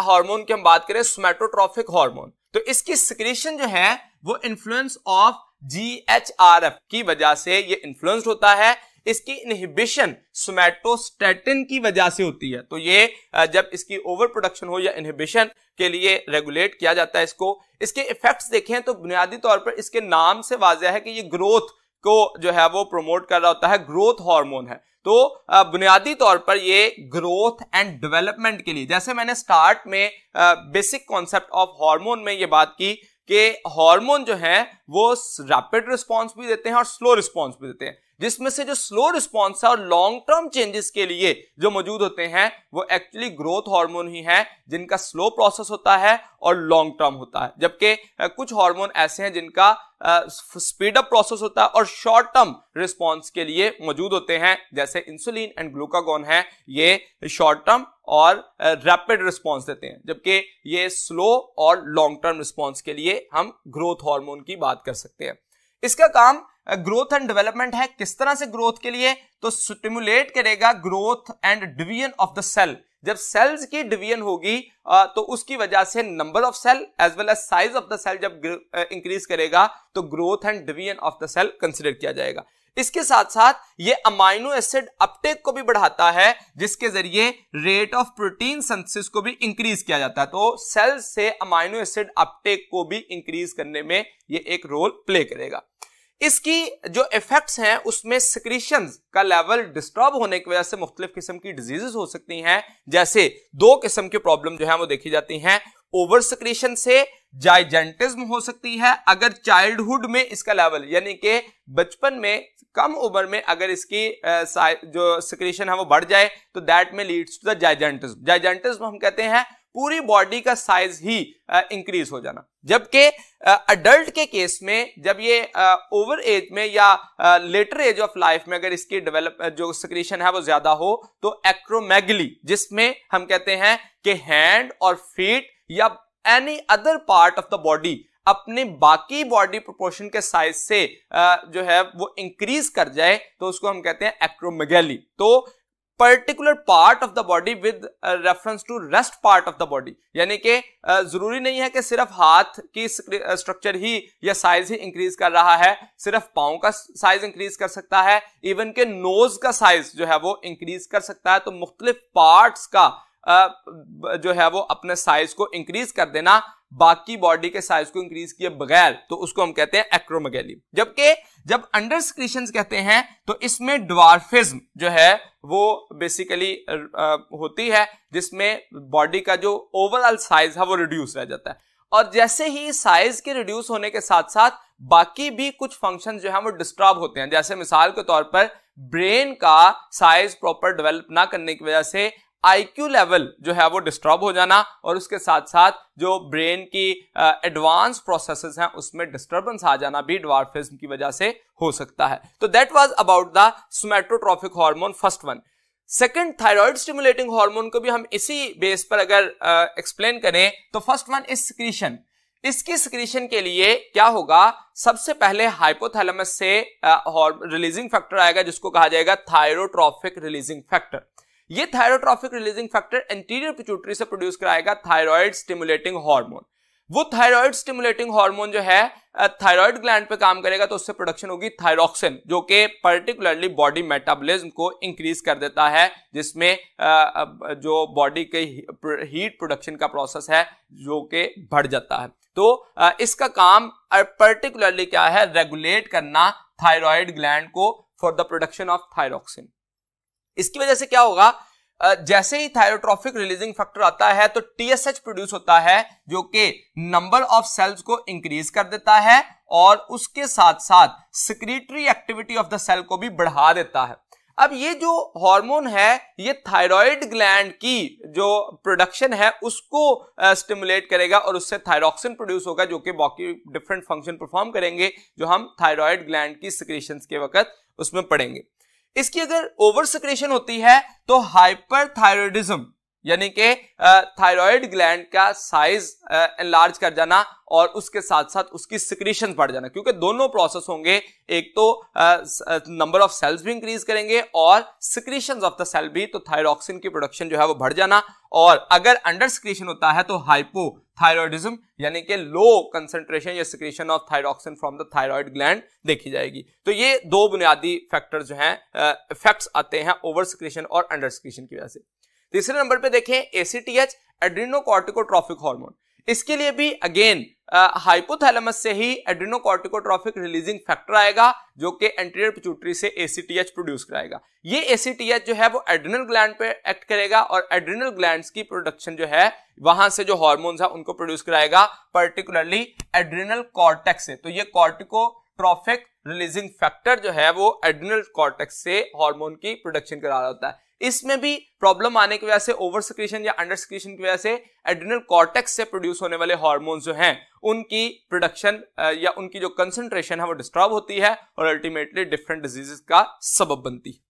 हार्मोन की हम बात करें सोमेटोट्रॉफिक हार्मोन तो इसकी सिक्रीशन जो है वो influence of G H R F की वजह से ये इन्फ्लुएंस होता है इसकी इनहिबिशन सोमेटोस्टेटिन की वजह से होती है तो ये जब इसकी ओवर प्रोडक्शन हो या इनहिबिशन के लिए रेगुलेट किया जाता है इसको इसके इफेक्ट्स देखें तो बुनियादी तौर पर इसके नाम से वाजह है कि ये ग्रोथ को जो है वो प्रमोट कर रहा होता है ग्रोथ हार्मोन है तो बुनियादी तौर पर ये ग्रोथ एंड डेवलपमेंट के लिए जैसे मैंने स्टार्ट में बेसिक कॉन्सेप्ट ऑफ हार्मोन में ये बात की कि हार्मोन जो है वो रैपिड रिस्पॉन्स भी देते हैं और स्लो रिस्पॉन्स भी देते हैं जिसमें से जो स्लो रिस्पॉन्स है और लॉन्ग टर्म चेंजेस के लिए जो मौजूद होते हैं वो एक्चुअली ग्रोथ हार्मोन ही है जिनका स्लो प्रोसेस होता है और लॉन्ग टर्म होता है जबकि कुछ हार्मोन ऐसे हैं जिनका स्पीड अप प्रोसेस होता है और शॉर्ट टर्म रिस्पॉन्स के लिए मौजूद होते हैं जैसे इंसुलिन एंड ग्लूकागोन है ये शॉर्ट टर्म और रैपिड रिस्पॉन्स देते हैं जबकि ये स्लो और लॉन्ग टर्म रिस्पॉन्स के लिए हम ग्रोथ हार्मोन की बात कर सकते हैं इसका काम ग्रोथ एंड डेवलपमेंट है किस तरह से ग्रोथ के लिए तो स्टिमुलेट करेगा growth and division of the cell जब सेल्स की डिवीजन होगी तो उसकी वजह से number of cell as well as size of the cell जब इंक्रीज करेगा तो growth and division of the cell consider किया जाएगा इसके साथ साथ ये अमाइनो एसिड अपटेक को भी बढ़ाता है जिसके जरिए रेट ऑफ प्रोटीन सेंसिस को भी इंक्रीज किया जाता है तो सेल्स से अमाइनो एसिड अपटेक को भी इंक्रीज करने में ये एक रोल प्ले करेगा इसकी जो इफेक्ट्स हैं उसमें सिक्रीशन का लेवल डिस्टर्ब होने की वजह से मुख्तलिफ किस्म की डिजीजेज हो सकती हैं जैसे दो किस्म की प्रॉब्लम जो है वो देखी जाती हैं ओवर सिक्रीशन से जाइजेंटिज्म हो सकती है अगर चाइल्डहुड में इसका लेवल यानी कि बचपन में कम उम्र में अगर इसकी जो सिक्रीशन है वो बढ़ जाए तो दैट में leads to the gigantism gigantism हम कहते हैं पूरी बॉडी का साइज ही इंक्रीज हो जाना जबकि अडल्ट के केस में जब ये ओवर एज में या लेटर एज ऑफ लाइफ में अगर इसकी डेवलप जो सक्रीशन है वो ज्यादा हो तो एक्रोमैगली जिसमें हम कहते हैं कि हैंड और फीट या any other part of the body अपने बाकी बॉडी प्रोपोर्शन के साइज से जो है वो इंक्रीज कर जाए तो उसको हम कहते हैं एक्रोमेगैली तो particular part of the body with reference to rest part of the body यानी कि uh, जरूरी नहीं है कि सिर्फ हाथ की स्ट्रक्चर uh, ही या साइज ही इंक्रीज कर रहा है सिर्फ पाओ का साइज इंक्रीज कर सकता है इवन के नोज का साइज जो है वो इंक्रीज कर सकता है तो मुख्तलिफ पार्ट का जो है वो अपने साइज को इंक्रीज कर देना बाकी बॉडी के साइज को इंक्रीज किए बगैर तो उसको हम कहते हैं एक्रोमेगेली जबकि जब अंडर स्क्रीशन कहते हैं तो इसमें ड्वार्फिज्म जो है वो बेसिकली होती है जिसमें बॉडी का जो ओवरऑल साइज है वो रिड्यूस रह जाता है और जैसे ही साइज के रिड्यूस होने के साथ साथ बाकी भी कुछ फंक्शन जो है वो डिस्टर्ब होते हैं जैसे मिसाल के तौर पर ब्रेन का साइज प्रॉपर डेवलप ना करने की वजह से आईक्यू लेवल जो है वो डिस्टर्ब हो जाना और उसके साथ साथ जो ब्रेन की एडवांस प्रोसेसेस हैं उसमें डिस्टरबेंस आ जाना भी डॉर्फिज्म की वजह से हो सकता है तो that was about the somatotrophic hormone first one second thyroid stimulating hormone को भी हम इसी बेस पर अगर एक्सप्लेन uh, करें तो फर्स्ट वन इज सिक्रीशन इसकी सिक्रीशन के लिए क्या होगा सबसे पहले हाइपोथैलेमस से रिलीजिंग uh, फैक्टर आएगा जिसको कहा जाएगा थायरोट्रॉफिक रिलीजिंग फैक्टर ये thyrotrophic releasing factor anterior pituitary से प्रोड्यूस कराएगा थायराइड स्टिमुलेटिंग हार्मोन वो थायराइड स्टिमुलेटिंग हार्मोन जो है थायराइड ग्लैंड पे काम करेगा तो उससे प्रोडक्शन होगी थायरोक्सिन जो कि पर्टिकुलरली बॉडी मेटाबॉलिज्म को इंक्रीज कर देता है जिसमें जो बॉडी के हीट प्रोडक्शन का प्रोसेस है जो कि बढ़ जाता है तो इसका काम पर्टिकुलरली क्या है रेगुलेट करना थायराइड ग्लैंड को for the production of thyroxine इसकी वजह से क्या होगा जैसे ही थायरोट्रॉफिक रिलीजिंग फैक्टर आता है तो टीएसएच प्रोड्यूस होता है जो कि नंबर ऑफ सेल्स को इंक्रीज कर देता है और उसके साथ साथ secretory activity of the cell को भी बढ़ा देता है अब ये जो हार्मोन है ये थायराइड ग्लैंड की जो प्रोडक्शन है उसको स्टिमुलेट करेगा और उससे थायरोक्सिन प्रोड्यूस होगा जो कि बाकी डिफरेंट फंक्शन परफॉर्म करेंगे जो हम थायराइड ग्लैंड की सिक्रेशन के वक्त उसमें पड़ेंगे इसकी अगर ओवर सक्रेशन होती है तो हाइपर यानी कि थायराइड ग्लैंड का साइज एनलार्ज कर जाना और उसके साथ साथ उसकी सिक्रीशन बढ़ जाना क्योंकि दोनों प्रोसेस होंगे एक तो नंबर ऑफ सेल्स भी इंक्रीज करेंगे और सिक्रीशन ऑफ द सेल भी तो थायरोक्सिन की प्रोडक्शन जो है वो बढ़ जाना और अगर अंडर सिक्रीशन होता है तो हाइपो थायरॉयडिज्म यानी कि लो कंसेंट्रेशन या secretion of thyroxine from the thyroid gland देखी जाएगी तो ये दो बुनियादी फैक्टर जो है इफेक्ट्स आते हैं ओवर सिक्रीशन और अंडर सिक्रीशन की वजह से तीसरे नंबर पे देखें एसीटीएच एड्रीनोकॉर्टिकोट्रॉफिक हार्मोन इसके लिए भी अगेन हाइपोथैलेमस से ही एड्रीनोकॉर्टिकोट्रॉफिक रिलीजिंग फैक्टर आएगा जो कि एंटीरियर पिचूटरी से एसीटीएच प्रोड्यूस कराएगा ये एसीटीएच जो है वो एड्रिनल ग्लैंड पे एक्ट करेगा और एड्रिनल ग्लैंड्स की प्रोडक्शन जो है वहां से जो हॉर्मोन्स है उनको प्रोड्यूस कराएगा पर्टिकुलरली एड्रिनल कॉर्टेक्स से तो ये कॉर्टिकोट्रॉफिक रिलीजिंग फैक्टर जो है वो एड्रिनल कॉर्टेक्स से हार्मोन की प्रोडक्शन करा रहा होता है इसमें भी प्रॉब्लम आने की वजह से ओवर सिक्रेशन या अंडर सिक्रेशन की वजह से एड्रिनल कॉर्टेक्स से प्रोड्यूस होने वाले हॉर्मोन्स जो हैं उनकी प्रोडक्शन या उनकी जो कंसंट्रेशन है वो डिस्टर्ब होती है और अल्टीमेटली डिफरेंट डिजीजेस का सबब बनती है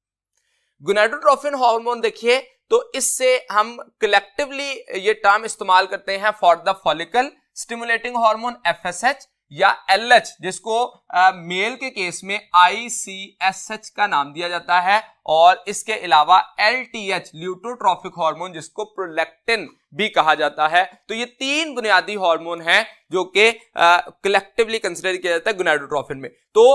गुनाडोट्रोफिन हार्मोन देखिए तो इससे हम कलेक्टिवली ये टर्म इस्तेमाल करते हैं for the follicle stimulating hormone FSH या एल एच जिसको आ, मेल के केस में आई सी एस एच का नाम दिया जाता है और इसके अलावा L T H luteotrophic hormone जिसको प्रोलेक्टिन भी कहा जाता है तो ये तीन बुनियादी हार्मोन हैं जो कि कलेक्टिवली कंसिडर किया जाता है गुनाडोट्रॉफिन में तो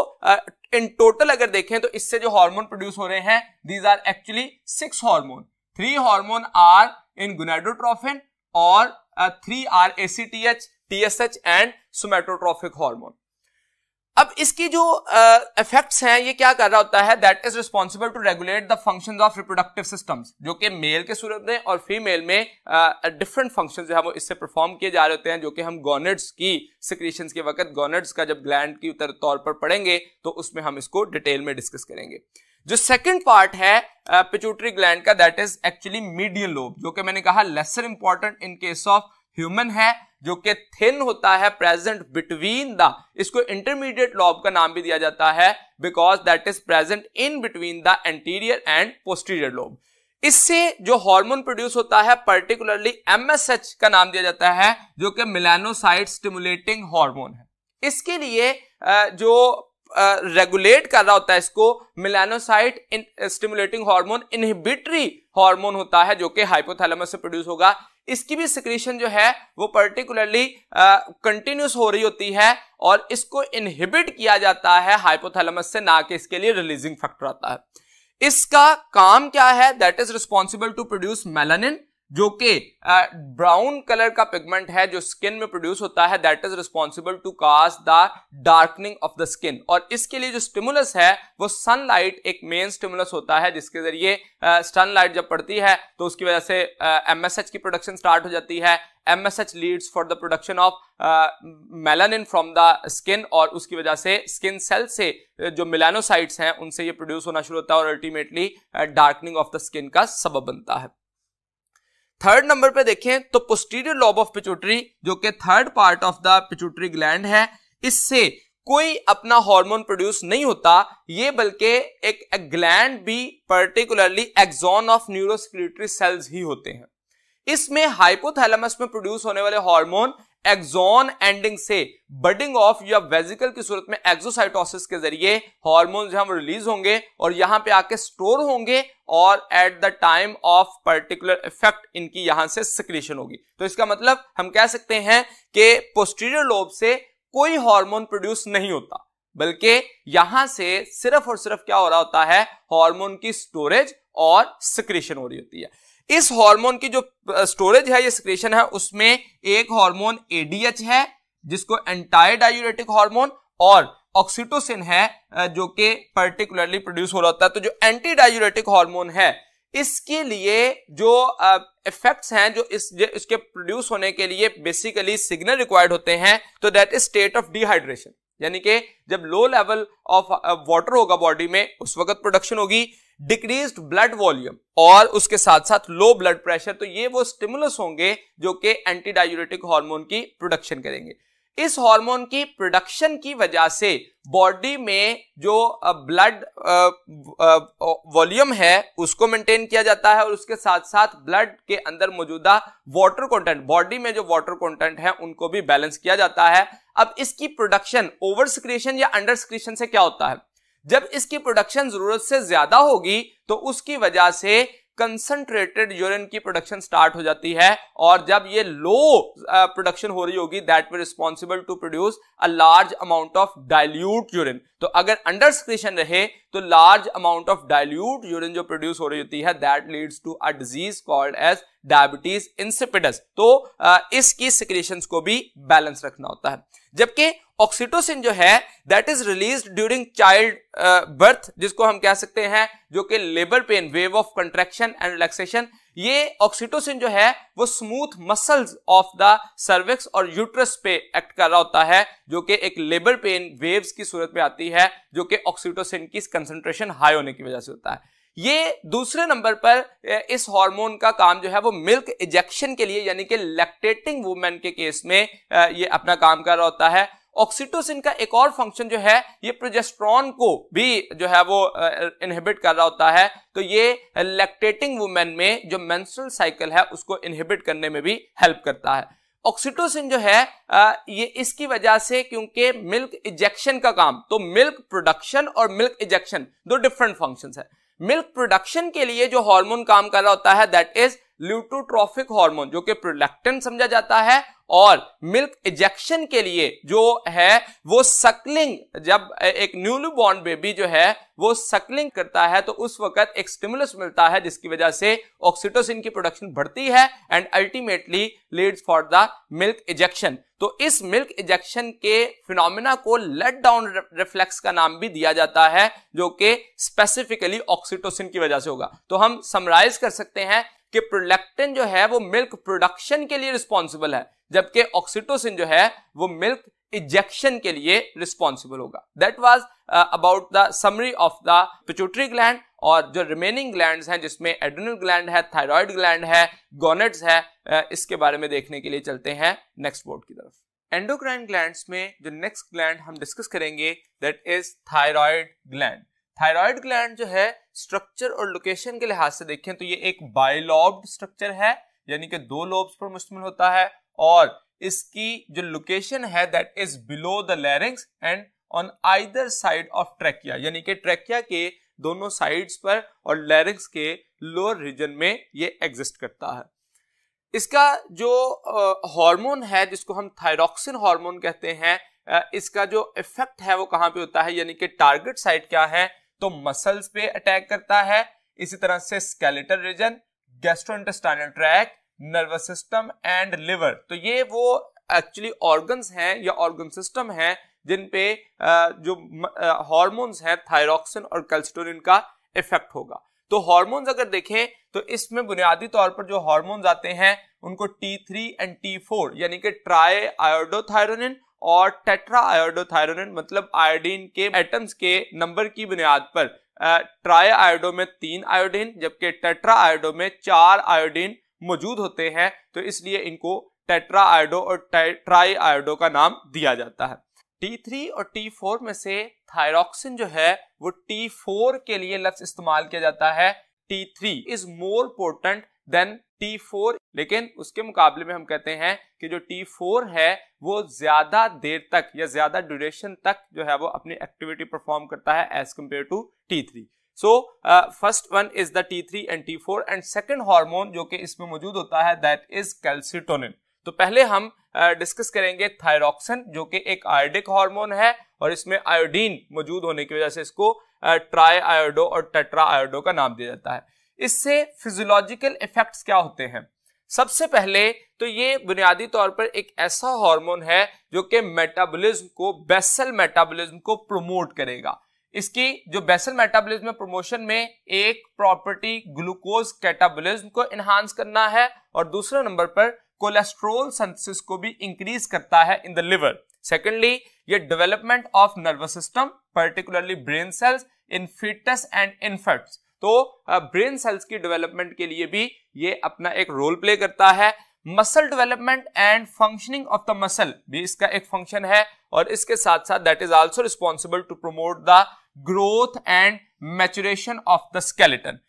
इन टोटल अगर देखें तो इससे जो हार्मोन प्रोड्यूस हो रहे हैं these are actually six hormone three hormone are in gonadotrophin और three are A C T H T S H and somatotrophic hormone अब इसकी जो इफेक्ट्स uh, हैं ये क्या कर रहा होता है that is responsible to regulate the functions of reproductive systems जो कि मेल के सूरत में और फीमेल में डिफरेंट uh, फंक्शंस जो है वो इससे परफॉर्म किए जा रहे होते हैं जो कि हम गोनेट्स की सिक्रेशन के वक्त गोनेट्स का जब ग्लैंड की तौर पर पढ़ेंगे तो उसमें हम इसको डिटेल में डिस्कस करेंगे जो सेकंड पार्ट है पिचूटरी ग्लैंड का that is actually medial lobe जो कि मैंने कहा lesser important in case of human है जो कि थिन होता है प्रेजेंट बिटवीन द इसको इंटरमीडिएट लॉब का नाम भी दिया जाता है because that is present in between the anterior and posterior lobe इससे जो हार्मोन प्रोड्यूस होता है पर्टिकुलरली एमएसएच का नाम दिया जाता है जो कि मिलानोसाइट स्टिमुलेटिंग हार्मोन है इसके लिए जो रेगुलेट कर रहा होता है इसको melanocyte stimulating hormone inhibitory hormone होता है जो कि हाइपोथैलेमस से प्रोड्यूस होगा इसकी भी सिक्रीशन जो है वो पर्टिकुलरली कंटिन्यूस हो रही होती है और इसको इनहिबिट किया जाता है हाइपोथैलेमस से ना कि इसके लिए रिलीजिंग फैक्टर आता है इसका काम क्या है that is responsible to produce melanin जो कि ब्राउन कलर का पिगमेंट है जो स्किन में प्रोड्यूस होता है that is responsible to cause the darkening of the skin और इसके लिए जो स्टिमुलस है वो सनलाइट एक मेन स्टिमुलस होता है जिसके जरिए सनलाइट जब पड़ती है तो उसकी वजह से एमएसएच की प्रोडक्शन स्टार्ट हो जाती है MSH leads for the production of melanin from the skin और उसकी वजह से स्किन सेल से जो मिलानोसाइट्स हैं उनसे ये प्रोड्यूस होना शुरू होता है और ultimately darkening of the skin का सबब बनता है थर्ड नंबर पे देखें तो पोस्टीरियर लॉब ऑफ पिचुटरी जो कि third part of the pituitary gland है इससे कोई अपना हार्मोन प्रोड्यूस नहीं होता ये बल्कि एक, ग्लैंड भी particularly axon of neurosecretory cells ही होते हैं इसमें हाइपोथैलेमस में प्रोड्यूस होने वाले हार्मोन एक्सोन एंडिंग से बडिंग ऑफ या वेजिकल की सूरत में एक्सोसाइटोसिस के जरिए हार्मोन्स हम रिलीज होंगे और यहां पे आके स्टोर होंगे और at the time of particular effect इनकी यहां से सिक्रेशन होगी तो इसका मतलब हम कह सकते हैं कि पोस्टीरियर लोब से कोई हार्मोन प्रोड्यूस नहीं होता बल्कि यहां से सिर्फ और सिर्फ क्या हो रहा होता है हार्मोन की स्टोरेज और सिक्रेशन हो रही होती है इस हार्मोन की जो स्टोरेज है ये सिक्रेशन है उसमें एक हार्मोन एडीएच है जिसको एंटायर हार्मोन और ऑक्सीटोसिन है जो कि पर्टिकुलरली प्रोड्यूस हो रहा होता है तो जो एंटी डायूरेटिक हार्मोन है इसके लिए जो इफेक्ट्स हैं जो इस जो इसके प्रोड्यूस होने के लिए बेसिकली सिग्नल रिक्वायर्ड होते हैं तो that is state of dehydration यानी कि जब लो लेवल ऑफ वाटर होगा बॉडी में उस वक्त प्रोडक्शन होगी डिक्रीज ब्लड वॉल्यूम और उसके साथ साथ लो ब्लड प्रेशर तो ये वो स्टिमुलस होंगे जो कि एंटी डायूरेटिक हॉर्मोन की प्रोडक्शन करेंगे इस हार्मोन की प्रोडक्शन की वजह से बॉडी में जो blood uh, volume uh, uh, है उसको मेंटेन किया जाता है और उसके साथ साथ ब्लड के अंदर मौजूदा वाटर कंटेंट बॉडी में जो वाटर कंटेंट है उनको भी बैलेंस किया जाता है अब इसकी प्रोडक्शन ओवर सिक्रेशन या अंडर सिक्रेशन से क्या होता है जब इसकी प्रोडक्शन जरूरत से ज्यादा होगी तो उसकी वजह से कंसंट्रेटेड यूरिन की प्रोडक्शन स्टार्ट हो जाती है और जब ये लो प्रोडक्शन uh, हो रही होगी that we responsible to produce a large amount of dilute urine तो अगर अंडर स्क्रीशन रहे तो large amount of dilute urine जो प्रोड्यूस हो रही होती है that leads to a disease called as diabetes insipidus तो uh, इसकी सिक्रेशन को भी बैलेंस रखना होता है जबकि ऑक्सीटोसिन जो है that is release during child birth जिसको हम कह सकते हैं जो कि labour pain wave of contraction and relaxation ये ऑक्सीटोसिन जो है वो smooth muscles of the cervix और यूट्रस पे एक्ट कर रहा होता है जो कि एक लेबर पेन वेव्स की सूरत में आती है जो कि ऑक्सीटोसिन की कंसंट्रेशन हाई होने की वजह से होता है ये दूसरे नंबर पर uh, इस हार्मोन का काम जो है वो मिल्क इजेक्शन के लिए यानी कि लैक्टेटिंग वुमेन के केस में uh, ये अपना काम कर रहा होता है ऑक्सीटोसिन का एक और फंक्शन जो है ये प्रोजेस्ट्रॉन को भी जो है वो इनहिबिट कर रहा होता है तो ये लैक्टेटिंग वुमेन में जो मेंस्ट्रुअल साइकिल है उसको इनहिबिट करने में भी हेल्प करता है ऑक्सीटोसिन जो है ये इसकी वजह से क्योंकि मिल्क इजेक्शन का काम तो मिल्क प्रोडक्शन और मिल्क इजेक्शन दो डिफरेंट फंक्शंस है मिल्क प्रोडक्शन के लिए जो हार्मोन काम कर रहा होता है दैट इज ल्यूटोट्रॉफिक हार्मोन जो कि प्रोलैक्टिन समझा जाता है और मिल्क इजेक्शन के लिए जो है वो सकलिंग जब एक न्यूली बॉर्न बेबी जो है वो सकलिंग करता है तो उस वक्त एक स्टिमुलस मिलता है जिसकी वजह से ऑक्सीटोसिन की प्रोडक्शन बढ़ती है and ultimately leads for the milk ejection तो इस मिल्क इजेक्शन के फिनोमिना को लेट डाउन रिफ्लेक्स का नाम भी दिया जाता है जो कि स्पेसिफिकली ऑक्सीटोसिन की वजह से होगा तो हम समराइज कर सकते हैं कि प्रोलेक्टिन जो है वो मिल्क प्रोडक्शन के लिए रिस्पॉन्सिबल है जबकि ऑक्सीटोसिन जो है वो मिल्क इजेक्शन के लिए रिस्पॉन्सिबल होगा that was about the summary of the pituitary gland और जो रिमेनिंग ग्लैंड हैं जिसमें एड्रिनल ग्लैंड है थायराइड ग्लैंड है गोनेट्स है uh, इसके बारे में देखने के लिए चलते हैं नेक्स्ट बोर्ड की तरफ एंडोक्राइन ग्लैंड में जो नेक्स्ट ग्लैंड हम डिस्कस करेंगे that is thyroid gland thyroid gland जो है स्ट्रक्चर और लोकेशन के लिहाज से देखें तो ये एक बायलॉब्ड स्ट्रक्चर है यानी कि दो लोब्स पर मुश्तमिल होता है और इसकी जो लोकेशन है that is below the larynx and on either side of trachea यानी कि ट्रैकिया के दोनों साइड्स पर और लैरिंग्स के लोअर रीजन में ये एग्जिस्ट करता है इसका जो हार्मोन है जिसको हम थायरोक्सिन हार्मोन कहते हैं इसका जो इफेक्ट है वो कहाँ पे होता है यानी कि टारगेट साइट क्या है तो मसल्स पे अटैक करता है इसी तरह से skeletal region gastrointestinal tract nervous system and liver तो ये वो एक्चुअली ऑर्गन्स हैं या ऑर्गन सिस्टम हैं जिन पे जो हॉर्मोन्स हैं थायरोक्सिन और कैल्स्टोरिन का इफेक्ट होगा तो हॉर्मोन्स अगर देखें तो इसमें बुनियादी तौर पर जो हॉर्मोन्स आते हैं उनको T3 एंड T4 यानी कि ट्राई आयोडोथायरोनिन और टेट्रा आयोडोथायरोनेट मतलब आयोडीन के एटम्स के नंबर की बुनियाद पर ट्राई आयोडो में तीन आयोडीन जबकि टेट्रा आयोडो में चार आयोडीन मौजूद होते हैं तो इसलिए इनको टेट्रा आयोडो और ट्राई आयोडो का नाम दिया जाता है T3 और T4 में से थायरोक्सिन जो है वो T4 के लिए लफ्ज इस्तेमाल किया जाता है T3 is more Portland then T4 लेकिन उसके मुकाबले में हम कहते हैं कि जो T4 है वो ज्यादा देर तक या ज्यादा ड्यूरेशन तक जो है वो अपनी एक्टिविटी परफॉर्म करता है as compare to T3 so first one is the T3 and T4 and second hormone जो कि इसमें मौजूद होता है दैट इज कैल्सिटोनिन तो पहले हम डिस्कस uh, करेंगे थायरोक्सिन जो कि एक आयोडिक हार्मोन है और इसमें आयोडीन मौजूद होने की वजह से इसको ट्राई uh, आयोडो और टेट्रा आयोडो का नाम दिया जाता है इससे फिजियोलॉजिकल इफेक्ट्स क्या होते हैं सबसे पहले तो ये बुनियादी तौर पर एक ऐसा हार्मोन है जो कि मेटाबॉलिज्म को बेसल मेटाबॉलिज्म को प्रमोट करेगा इसकी जो बेसल मेटाबॉलिज्म प्रमोशन में एक प्रॉपर्टी ग्लूकोज कैटाबॉलिज्म को एनहांस करना है और दूसरे नंबर पर कोलेस्ट्रोल सिंथेसिस को भी इंक्रीज करता है इन द लिवर सेकेंडली ये development of nervous system particularly brain cells in fetus and in fact तो ब्रेन सेल्स की डेवलपमेंट के लिए भी ये अपना एक रोल प्ले करता है muscle development and functioning of the muscle भी इसका एक फंक्शन है और इसके साथ साथ that is also responsible to promote the growth and maturation of the skeleton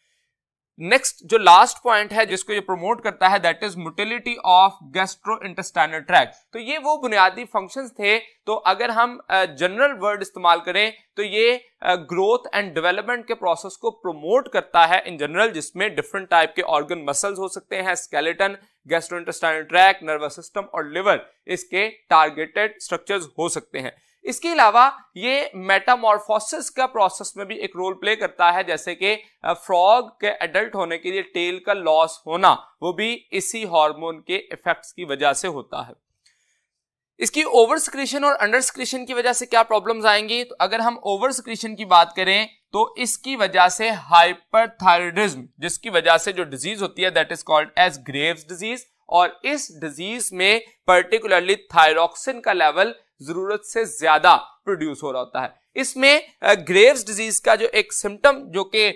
next जो लास्ट पॉइंट है जिसको ये प्रमोट करता है that is motility of gastro intestinal tract तो ये वो बुनियादी फंक्शंस थे तो अगर हम जनरल वर्ड इस्तेमाल करें तो ये ग्रोथ एंड डेवलपमेंट के प्रोसेस को प्रमोट करता है इन जनरल जिसमें डिफरेंट टाइप के ऑर्गन मसल्स हो सकते हैं skeleton gastro intestinal tract nervous system और लिवर इसके टारगेटेड स्ट्रक्चर्स हो सकते हैं इसके अलावा ये मेटामॉर्फोसिस का प्रोसेस में भी एक रोल प्ले करता है जैसे कि फ्रॉग के एडल्ट होने के लिए टेल का लॉस होना वो भी इसी हार्मोन के इफेक्ट्स की वजह से होता है इसकी ओवर स्क्रीशन और अंडर स्क्रीशन की वजह से क्या प्रॉब्लम्स आएंगी तो अगर हम ओवर स्क्रीशन की बात करें तो इसकी वजह से हाइपरथायरिडिज्म जिसकी वजह से जो डिजीज होती है that is called as Graves disease और इस डिजीज में पर्टिकुलरली थायरॉक्सिन का लेवल जरूरत से ज्यादा प्रोड्यूस हो रहा होता है इसमें ग्रेव्स डिजीज का जो एक सिम्टम जो कि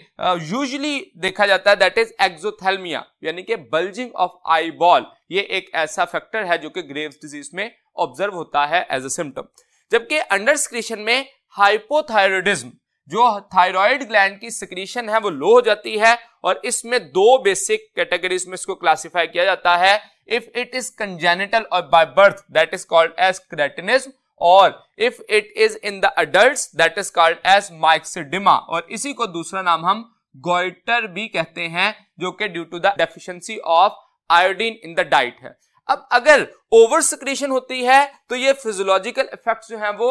यूजली देखा जाता है दैट इज एक्सोथेलमिया यानी कि बल्जिंग ऑफ आई बॉल ये एक ऐसा फैक्टर है जो कि ग्रेव्स डिजीज में ऑब्जर्व होता है एज अ सिम्टम जबकि अंडर स्क्रीशन में हाइपोथायरोडिज्म जो थायराइड ग्लैंड की सिक्रीशन है वो लो हो जाती है और इसमें दो बेसिक कैटेगरीज में इसको क्लासिफाई किया जाता है इफ इट इज कंजेनेटल और by birth that is called as cretinism और if it is in the adult that is called as myxoedema और इसी को दूसरा नाम हम गोइटर भी कहते हैं जो कि due to the deficiency of iodine in the diet है अब अगर ओवर सिक्रेशन होती है तो ये फिजोलॉजिकल इफेक्ट्स जो हैं वो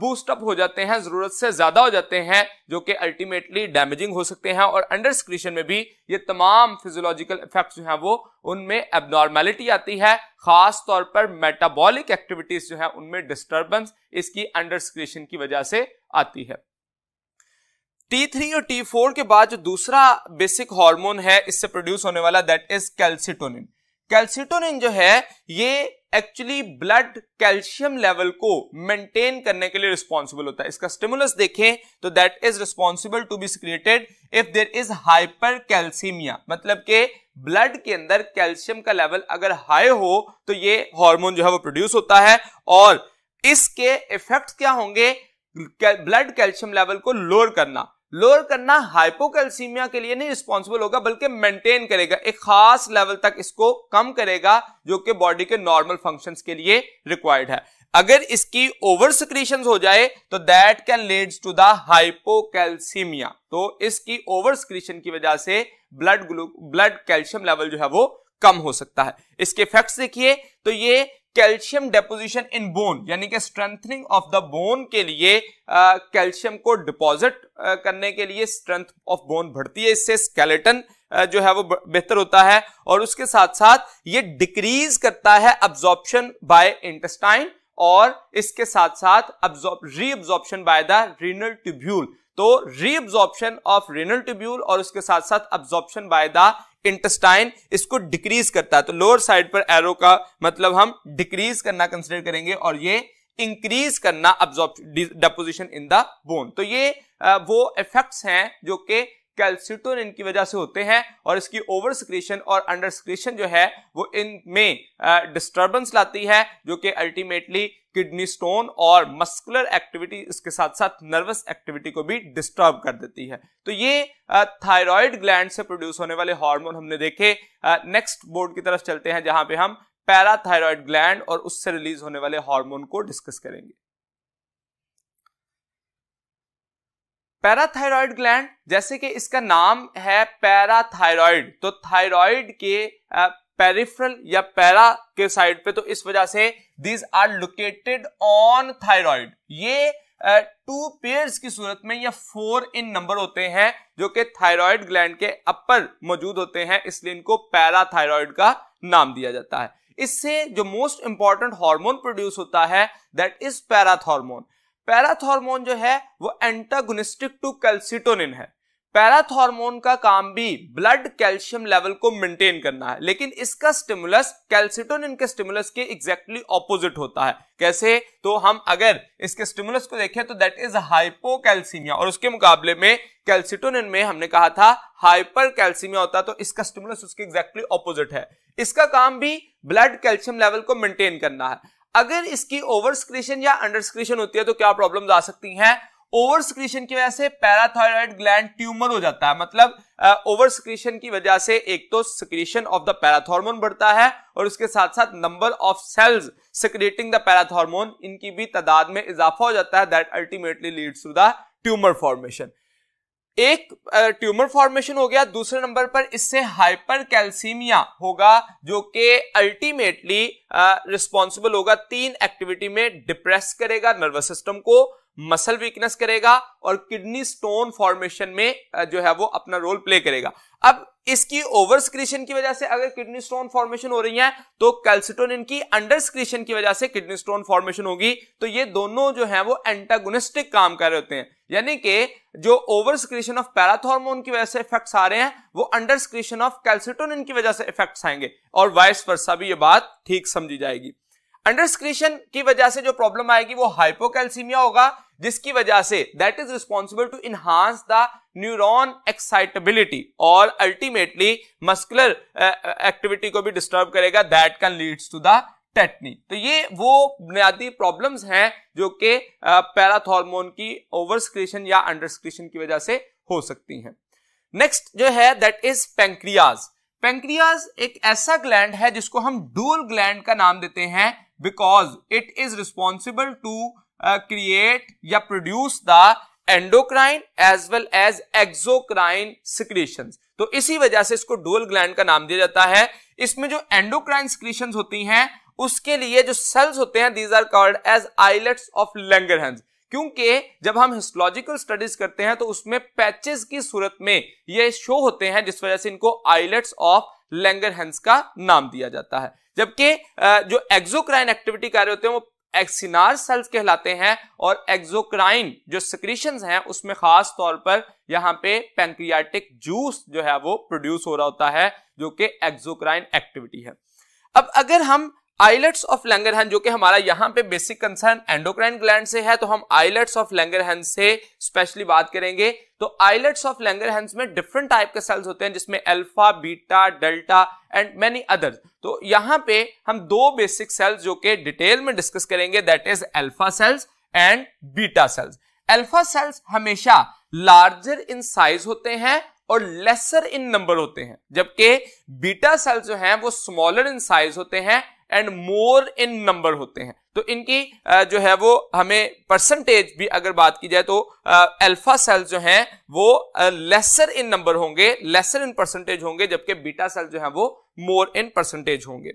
बूस्ट अप हो जाते हैं जरूरत से ज्यादा हो जाते हैं जो कि अल्टीमेटली डैमेजिंग हो सकते हैं और अंडर सिक्रेशन में भी ये तमाम फिजोलॉजिकल इफेक्ट्स जो हैं वो उनमें एबनॉर्मेलिटी आती है खास तौर पर मेटाबॉलिक एक्टिविटीज जो है उनमें डिस्टर्बेंस इसकी अंडर सिक्रेशन की वजह से आती है टी थ्री और टी फोर के बाद जो दूसरा बेसिक हार्मोन है इससे प्रोड्यूस होने वाला दैट इज कैल्सिटोनिन कैल्सिटोनिन जो है ये एक्चुअली ब्लड कैल्शियम लेवल को मेंटेन करने के लिए रिस्पॉन्सिबल होता है इसका स्टिमुलस देखें तो that is responsible to be secreted if there is hypercalcaemia मतलब के ब्लड के अंदर कैल्शियम का लेवल अगर हाई हो तो ये हार्मोन जो है वो प्रोड्यूस होता है और इसके इफेक्ट क्या होंगे ब्लड कैल्शियम लेवल को लोअर करना लोअर करना हाइपोकैल्सीमिया के लिए नहीं रिस्पॉन्सिबल होगा बल्कि मेंटेन करेगा एक खास लेवल तक इसको कम करेगा जो कि बॉडी के नॉर्मल फंक्शंस के लिए रिक्वायर्ड है अगर इसकी ओवर सिक्रीशन हो जाए तो that can leads to the hypocalcaemia तो इसकी ओवर सिक्रीशन की वजह से blood glu blood calcium level जो है वो कम हो सकता है इसके इफेक्ट्स देखिए तो ये कैल्शियम डेपोजिशन इन बोन यानी कि स्ट्रेंथनिंग ऑफ द बोन के लिए कैल्शियम को डिपॉजिट करने के लिए स्ट्रेंथ ऑफ बोन बढ़ती है इससे स्केलेटन जो है वो बेहतर होता है और उसके साथ साथ ये डिक्रीज करता है अब्जॉर्प्शन बाय इंटेस्टाइन और इसके साथ साथ reabsorption by the renal tubule तो रीअब्जॉर्प्शन ऑफ रीनल ट्यूब्यूल और उसके साथ साथ अब्जॉर्प्शन बाय द इंटेस्टाइन इसको डिक्रीज करता है तो लोअर साइड पर एरो का मतलब हम डिक्रीज करना कंसिडर करेंगे और ये इंक्रीज करना absorb deposition in the bone तो ये वो इफेक्ट्स हैं जो कि कैल्सिटोन इनकी वजह से होते हैं और इसकी ओवर स्क्रीशन और अंडर स्क्रीशन जो है वो इनमें डिस्टर्बेंस लाती है जो कि अल्टीमेटली किडनी स्टोन और मस्कुलर एक्टिविटी इसके साथ साथ नर्वस एक्टिविटी को भी डिस्टर्ब कर देती है तो ये थायराइड ग्लैंड से प्रोड्यूस होने वाले हार्मोन हमने देखे नेक्स्ट बोर्ड की तरफ चलते हैं जहां पे हम पैराथायरॉयड ग्लैंड और उससे रिलीज होने वाले हार्मोन को डिस्कस करेंगे पैराथायरॉयड ग्लैंड जैसे कि इसका नाम है पैराथायरॉयड तो थायरॉयड के पेरिफ्रल या पैरा के साइड पे तो इस वजह से these are located on thyroid ये टू पेयर्स की सूरत में या फोर इन नंबर होते हैं जो कि थायराइड ग्लैंड के अपर मौजूद होते हैं इसलिए इनको पैराथायरॉयड का नाम दिया जाता है इससे जो मोस्ट इंपॉर्टेंट हार्मोन प्रोड्यूस होता है दैट इज पैराथॉर्मोन पैराथॉर्मोन जो है वो एंटागोनिस्टिक टू कैल्सिटोनिन है पैराथॉर्मोन का काम भी ब्लड कैल्शियम लेवल को मेंटेन करना है लेकिन इसका स्टिमुलस कैल्सिटोनिन के स्टिमुलस के एग्जैक्टली ऑपोजिट होता है कैसे तो हम अगर इसके स्टिमुलस को देखें तो दैट इज हाइपोकैल्सीमिया और उसके मुकाबले में कैल्सिटोनिन में हमने कहा था हाइपर कैल्सीमिया होता तो इसका स्टिमुलस उसके एग्जैक्टली ऑपोजिट है इसका काम भी ब्लड कैल्शियम लेवल को मेंटेन करना है अगर इसकी ओवर स्क्रीशन या अंडर स्क्रीशन होती है तो क्या प्रॉब्लम आ सकती हैं ओवर स्क्रीशन की वजह से पैराथायरॉयड ग्लैंड ट्यूमर हो जाता है मतलब ओवर स्क्रीशन की वजह से एक तो सिक्रीशन ऑफ द पैराथॉर्मोन बढ़ता है और उसके साथ साथ number of cells secreting the parathormone इनकी भी तादाद में इजाफा हो जाता है that ultimately leads to the tumour formation एक ट्यूमर फॉर्मेशन हो गया दूसरे नंबर पर इससे हाइपर कैल्सीमिया होगा जो कि अल्टीमेटली रिस्पॉन्सिबल होगा तीन एक्टिविटी में डिप्रेस करेगा नर्वस सिस्टम को मसल वीकनेस करेगा और किडनी स्टोन फॉर्मेशन में जो है वो अपना रोल प्ले करेगा अब इसकी ओवर स्क्रीशन की वजह से अगर किडनी स्टोन फॉर्मेशन हो रही है तो कैल्सिटोनिन की अंडर स्क्रीशन की वजह से किडनी स्टोन फॉर्मेशन होगी तो ये दोनों जो है वो एंटागोनिस्टिक काम कर रहे होते हैं यानी कि जो ओवर स्क्रीशन ऑफ पैराथॉर्मोन की वजह से इफेक्ट्स आ रहे हैं वो अंडर स्क्रीशन ऑफ कैल्सिटोनिन की वजह से इफेक्ट्स आएंगे और वाइस वर्षा भी ये बात ठीक समझी जाएगी अंडरस्क्रीशन की वजह से जो प्रॉब्लम आएगी वो हाइपोकैल्सीमिया होगा जिसकी वजह से that is responsible to enhance the neuron excitability और अल्टीमेटली मस्कुलर एक्टिविटी को भी डिस्टर्ब करेगा that can leads to the tetany तो ये वो बुनियादी प्रॉब्लम्स हैं जो कि पैराथॉर्मोन uh, की ओवर स्क्रीशन या अंडर की वजह से हो सकती हैं नेक्स्ट जो है दैट इज पेंक्रियाज पेंक्रियाज एक ऐसा ग्लैंड है जिसको हम डूल ग्लैंड का नाम देते हैं because it is responsible to create या produce the endocrine as well as exocrine secretion तो इसी वजह से इसको डुअल ग्लैंड का नाम दिया जाता है इसमें जो एंडोक्राइन सिक्रेशन होती हैं उसके लिए जो सेल्स होते हैं these are called as islets of Langerhans क्योंकि जब हम हिस्टोलॉजिकल स्टडीज करते हैं तो उसमें पैचेस की सूरत में ये शो होते हैं जिस वजह से इनको आईलेट्स ऑफ हेंस का नाम दिया जाता है जबकि जो एक्सोक्राइन एक्टिविटी कर रहे होते हैं वो एक्सिनार सेल्स कहलाते हैं और एक्सोक्राइन जो सिक्रीशन हैं उसमें खास तौर पर यहाँ पे पेंक्रियाटिक जूस जो है वो प्रोड्यूस हो रहा होता है जो कि एक्जोक्राइन एक्टिविटी है अब अगर हम आइलेट्स ऑफ लैंगरहन जो कि हमारा यहाँ पे बेसिक कंसर्न एंडोक्राइन ग्लैंड से है तो हम आइलेट्स ऑफ लैंगरहन से स्पेशली बात करेंगे तो आइलेट्स ऑफ लैंगरहंस में डिफरेंट टाइप के सेल्स होते हैं जिसमें alpha beta delta and many other तो यहाँ पे हम दो बेसिक सेल्स जो कि डिटेल में डिस्कस करेंगे that is alpha cells and beta cells alpha cells हमेशा लार्जर इन साइज होते हैं और लेसर इन नंबर होते हैं जबकि बीटा सेल्स जो हैं वो स्मॉलर इन साइज होते हैं एंड मोर इन नंबर होते हैं तो इनकी जो है वो हमें परसेंटेज भी अगर बात की जाए तो अल्फा सेल्स जो हैं वो लेसर इन नंबर होंगे लेसर इन परसेंटेज होंगे जबकि बीटा सेल जो है वो मोर इन परसेंटेज होंगे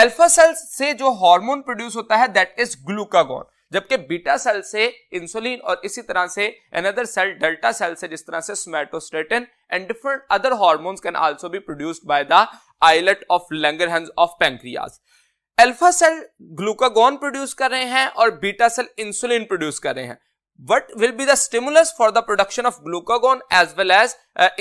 अल्फा सेल्स से जो हार्मोन प्रोड्यूस होता है दैट इज ग्लूकागोन जबकि बीटा सेल से इंसुलिन और इसी तरह से अनदर सेल डेल्टा सेल से जिस तरह से somatostatin and different other hormones can also be produced by the islet of Langerhans of pancreas alpha cell glucagon produce कर रहे हैं और बीटा सेल इंसुलिन प्रोड्यूस कर रहे हैं what will be the stimulus for the production of glucagon as well as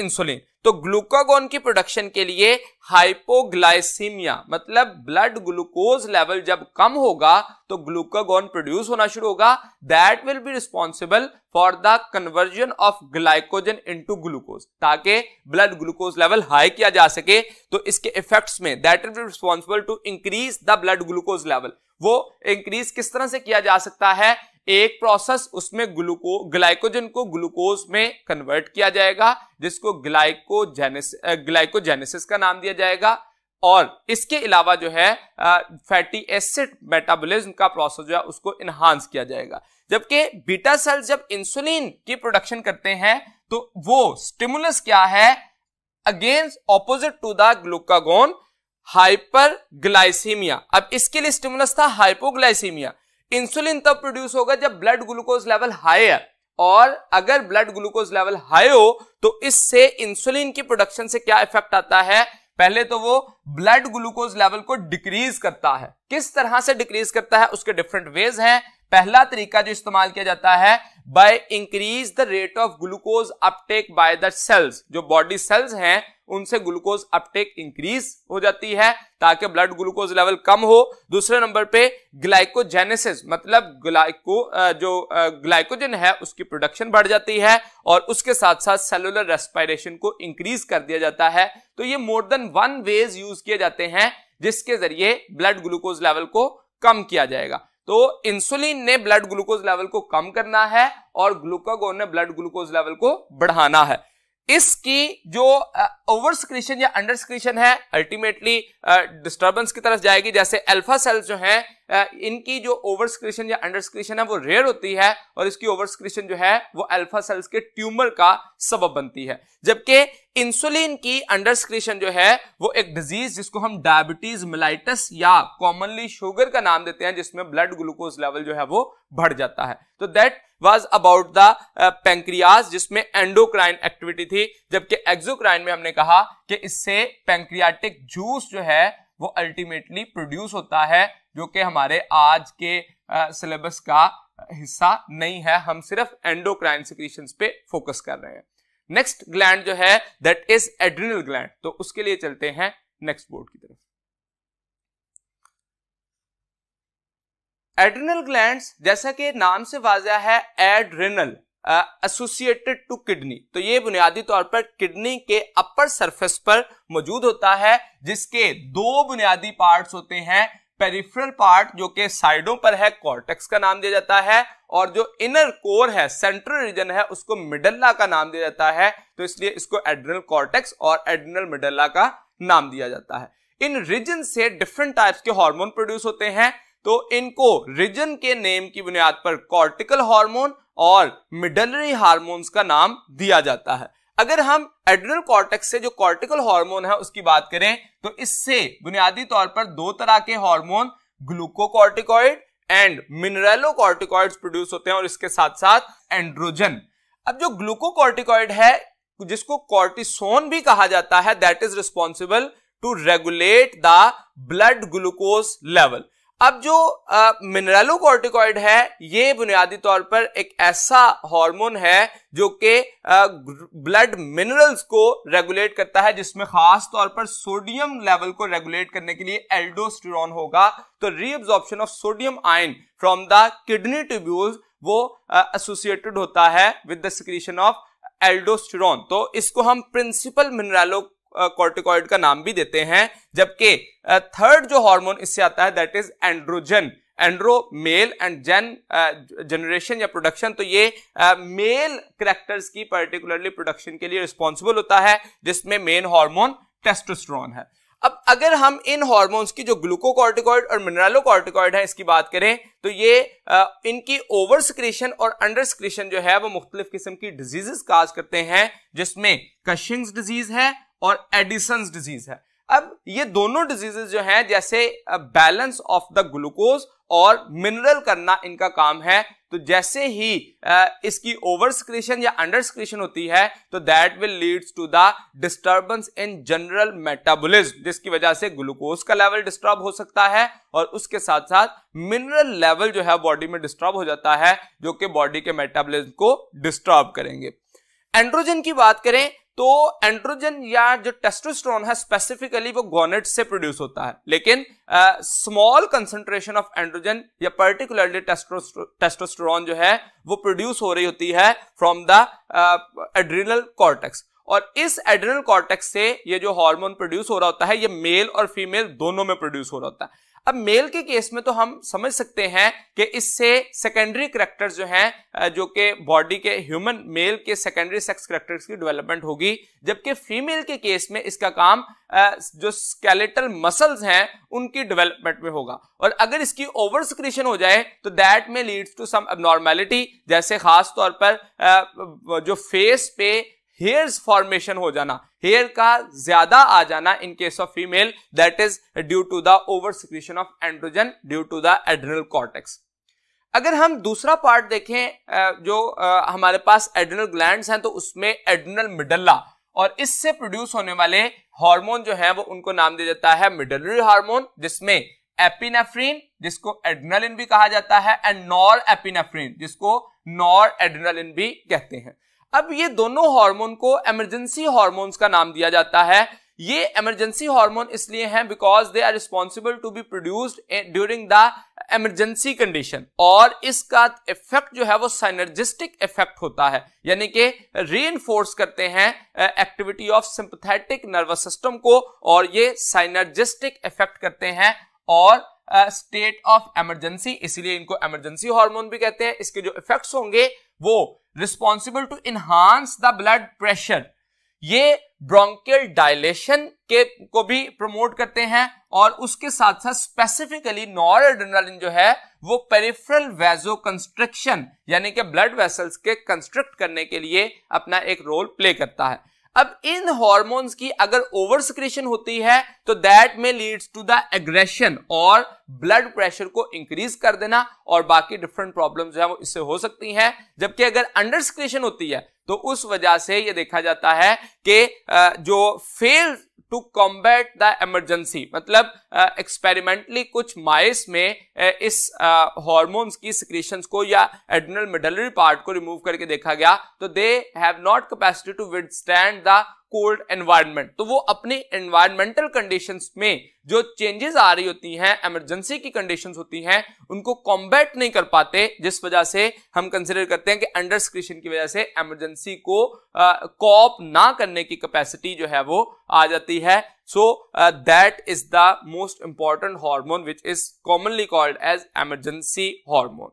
insulin तो glucagon की production के लिए हाइपोग्लाइसीमिया मतलब ब्लड ग्लूकोज लेवल जब कम होगा तो ग्लूकागोन प्रोड्यूस होना शुरू होगा that will be responsible for the conversion of glycogen into glucose ताकि ब्लड ग्लूकोज लेवल हाई किया जा सके तो इसके इफेक्ट्स में that will be responsible to increase the blood glucose level वो इंक्रीज किस तरह से किया जा सकता है एक प्रोसेस उसमें ग्लूको ग्लाइकोजन को ग्लूकोज में कन्वर्ट किया जाएगा जिसको ग्लाइकोजेनेस ग्लाइकोजेनेसिस का नाम दिया जाएगा और इसके अलावा जो है फैटी एसिड मेटाबॉलिज्म का प्रोसेस जो है उसको इनहांस किया जाएगा जबकि बीटा सेल्स जब इंसुलिन की प्रोडक्शन करते हैं तो वो स्टिमुलस क्या है against opposite to the glucagon hyperglycaemia अब इसके लिए स्टिमुलस था हाइपोग्लाइसीमिया इंसुलिन तब प्रोड्यूस होगा जब ब्लड ग्लूकोज लेवल हाई है और अगर ब्लड ग्लूकोज लेवल हाई हो तो इससे इंसुलिन की प्रोडक्शन से क्या इफेक्ट आता है पहले तो वो ब्लड ग्लूकोज लेवल को डिक्रीज करता है किस तरह से डिक्रीज करता है उसके डिफरेंट वेज हैं पहला तरीका जो इस्तेमाल किया जाता है by increase the rate of glucose uptake by the cells जो बॉडी सेल्स हैं उनसे ग्लूकोज अपटेक इंक्रीज हो जाती है ताकि ब्लड ग्लूकोज लेवल कम हो दूसरे नंबर पे ग्लाइकोजेनेसिस मतलब ग्लाइको जो ग्लाइकोजन है उसकी प्रोडक्शन बढ़ जाती है और उसके साथ साथ सेलुलर रेस्पायरेशन को इंक्रीज कर दिया जाता है तो ये more than one ways use किए जाते हैं जिसके जरिए ब्लड ग्लूकोज लेवल को कम किया जाएगा तो इंसुलिन ने ब्लड ग्लूकोज लेवल को कम करना है और ग्लूकागोन ने ब्लड ग्लूकोज लेवल को बढ़ाना है इसकी जो ओवर सिक्रीशन या अंडर सिक्रीशन है अल्टीमेटली डिस्टर्बेंस की तरफ जाएगी जैसे अल्फा सेल्स जो है इनकी जो ओवर स्क्रीशन या अंडर सिक्रीशन है वो रेयर होती है और इसकी ओवर सिक्रीशन जो है वो अल्फा सेल्स के ट्यूमर का सबब बनती है जबकि इंसुलिन की अंडरस्क्रीशन जो है वो एक डिजीज जिसको हम डायबिटीज मिलाइटस या कॉमनली शुगर का नाम देते हैं जिसमें ब्लड ग्लूकोज लेवल जो है वो बढ़ जाता है तो that was about the pancreas जिसमें एंडोक्राइन एक्टिविटी थी जबकि एक्सोक्राइन में हमने कहा कि इससे पेंक्रियाटिक जूस जो है वो अल्टीमेटली प्रोड्यूस होता है जो कि हमारे आज के सिलेबस uh, का हिस्सा नहीं है हम सिर्फ एंडोक्राइन सिक्रीशन पे फोकस कर रहे हैं नेक्स्ट ग्लैंड जो है दैट इज एड्रिनल ग्लैंड तो उसके लिए चलते हैं नेक्स्ट बोर्ड की तरफ एड्रिनल ग्लैंड जैसा कि नाम से वाजह है एड्रिनल एसोसिएटेड टू किडनी तो ये बुनियादी तौर पर किडनी के अपर सरफेस पर मौजूद होता है जिसके दो बुनियादी पार्ट्स होते हैं पेरिफ्रल पार्ट जो कि साइडों पर है कॉर्टेक्स का नाम दिया जाता है और जो इनर कोर है सेंट्रल रीजन है उसको मिडल्ला का नाम दिया जाता है तो इसलिए इसको एड्रिनल कॉर्टेक्स और एड्रनल मिडल्ला का नाम दिया जाता है इन रीजन से डिफरेंट टाइप्स के हार्मोन प्रोड्यूस होते हैं तो इनको रीजन के नेम की बुनियाद पर कॉर्टिकल हार्मोन और मिडलरी हार्मोन्स का नाम दिया जाता है अगर हम एड्रल कॉर्टेक्स से जो कॉर्टिकल हार्मोन है उसकी बात करें तो इससे बुनियादी तौर पर दो तरह के hormone glucocorticoid and mineralocorticoid produce होते हैं और इसके साथ साथ एंड्रोजन अब जो ग्लूकोकॉर्टिकॉइड है जिसको कॉर्टिसोन भी कहा जाता है that is responsible to regulate the blood glucose level अब जो मिनरलो कॉर्टिकॉइड है ये बुनियादी तौर पर एक ऐसा हार्मोन है जो कि ब्लड मिनरल्स को रेगुलेट करता है जिसमें खास तौर पर सोडियम लेवल को रेगुलेट करने के लिए एल्डोस्टिरोन होगा तो reabsorption of sodium ion from the kidney tubules वो एसोसिएटेड होता है with the secretion of aldosterone तो इसको हम प्रिंसिपल मिनरलो कॉर्टिकॉइड का नाम भी देते हैं जबकि थर्ड जो हार्मोन इससे आता है that is androgen andro male and gen generation या प्रोडक्शन तो ये मेल uh, करेक्टर्स की पर्टिकुलरली प्रोडक्शन के लिए रिस्पॉन्सिबल होता है जिसमें मेन हार्मोन टेस्टोस्टेरोन है अब अगर हम इन हॉर्मोन्स की जो ग्लूकोकॉर्टिकॉइड और मिनरलोकॉर्टिकॉइड है इसकी बात करें तो ये आ, इनकी ओवर स्क्रीशन और अंडर स्क्रीशन जो है वो मुख्तलिफ किस्म की डिजीजेस काज करते हैं जिसमें कशिंग्स डिजीज है और एडिसन्स डिजीज है अब ये दोनों डिजीजेस जो हैं जैसे बैलेंस ऑफ द ग्लूकोज और मिनरल करना इनका काम है तो जैसे ही इसकी ओवर स्क्रीशन या अंडर स्क्रीशन होती है तो that will leads to the disturbance in general metabolism जिसकी वजह से ग्लूकोज का लेवल डिस्टर्ब हो सकता है और उसके साथ साथ मिनरल लेवल जो है बॉडी में डिस्टर्ब हो जाता है जो कि बॉडी के मेटाबोलिज्म को डिस्टर्ब करेंगे एंड्रोजन की बात करें तो एंड्रोजन या जो टेस्टोस्टेरोन है स्पेसिफिकली वो गोनेट से प्रोड्यूस होता है लेकिन स्मॉल कंसंट्रेशन ऑफ एंड्रोजन या पर्टिकुलरली टेस्टोस्टेरोन जो है वो प्रोड्यूस हो रही होती है फ्रॉम द एड्रिनल कॉर्टेक्स और इस एड्रिनल कॉर्टेक्स से ये जो हार्मोन प्रोड्यूस हो रहा होता है ये मेल और फीमेल दोनों में प्रोड्यूस हो रहा होता है अब मेल के केस में तो हम समझ सकते हैं कि इससे सेकेंडरी करेक्टर्स जो हैं जो कि बॉडी के ह्यूमन मेल के सेकेंडरी सेक्स करेक्टर्स की डेवलपमेंट होगी जबकि फीमेल के केस में इसका काम जो स्केलेटल मसल्स हैं उनकी डेवलपमेंट में होगा और अगर इसकी ओवर स्क्रीशन हो जाए तो दैट में लीड्स टू सम एबनॉर्मेलिटी जैसे खास तौर पर जो फेस पे हेयर्स फॉर्मेशन हो जाना हेयर का ज्यादा आ जाना in case of female that is due to the over secretion of androgen due to the adrenal cortex अगर हम दूसरा पार्ट देखें जो हमारे पास एड्रनल ग्लैंड हैं तो उसमें एड्रनल मिडल्ला और इससे प्रोड्यूस होने वाले हार्मोन जो है वो उनको नाम दिया जाता है मिडलरी हार्मोन जिसमें एपिनेफ्रीन जिसको एड्रनलिन भी कहा जाता है एंड नॉर एपिनेफ्रीन जिसको नॉर एड्रनलिन भी कहते हैं अब ये दोनों हार्मोन को इमरजेंसी हार्मोन्स का नाम दिया जाता है ये इमरजेंसी हार्मोन इसलिए हैं because they are responsible to be produced during the emergency condition और इसका इफेक्ट जो है वो साइनर्जिस्टिक इफेक्ट होता है यानी कि री करते हैं activity of sympathetic nervous system को और ये साइनर्जिस्टिक इफेक्ट करते हैं और स्टेट ऑफ इमरजेंसी इसलिए इनको इमरजेंसी हार्मोन भी कहते हैं इसके जो इफेक्ट्स होंगे वो responsible to enhance the blood pressure ये ब्रोंकियल डायलेशन के को भी प्रमोट करते हैं और उसके साथ साथ स्पेसिफिकली नॉरएड्रेनालिन जो है वो पेरिफ्रल वेजो कंस्ट्रक्शन यानी कि ब्लड वेसल्स के कंस्ट्रक्ट करने के लिए अपना एक रोल प्ले करता है अब इन हॉर्मोन्स की अगर ओवर सिक्रेशन होती है तो दैट में लीड्स टू द एग्रेशन और ब्लड प्रेशर को इंक्रीज कर देना और बाकी डिफरेंट प्रॉब्लम जो है वो इससे हो सकती हैं जबकि अगर अंडर सिक्रेशन होती है तो उस वजह से ये देखा जाता है कि जो fail to combat the emergency मतलब एक्सपेरिमेंटली कुछ माइस में इस हॉर्मोन्स की सिक्रेशंस को या एडनल मेडलरी पार्ट को रिमूव करके देखा गया तो they have not capacity to withstand the cold environment तो वो अपने एनवायरमेंटल कंडीशंस में जो चेंजेस आ रही होती हैं इमरजेंसी की कंडीशंस होती हैं उनको कॉम्बैट नहीं कर पाते जिस वजह से हम कंसिडर करते हैं कि अंडर स्क्रीशन की वजह से इमरजेंसी को कॉप ना करने की कैपेसिटी जो है वो आ जाती है so that is the most important hormone which is commonly called as emergency hormone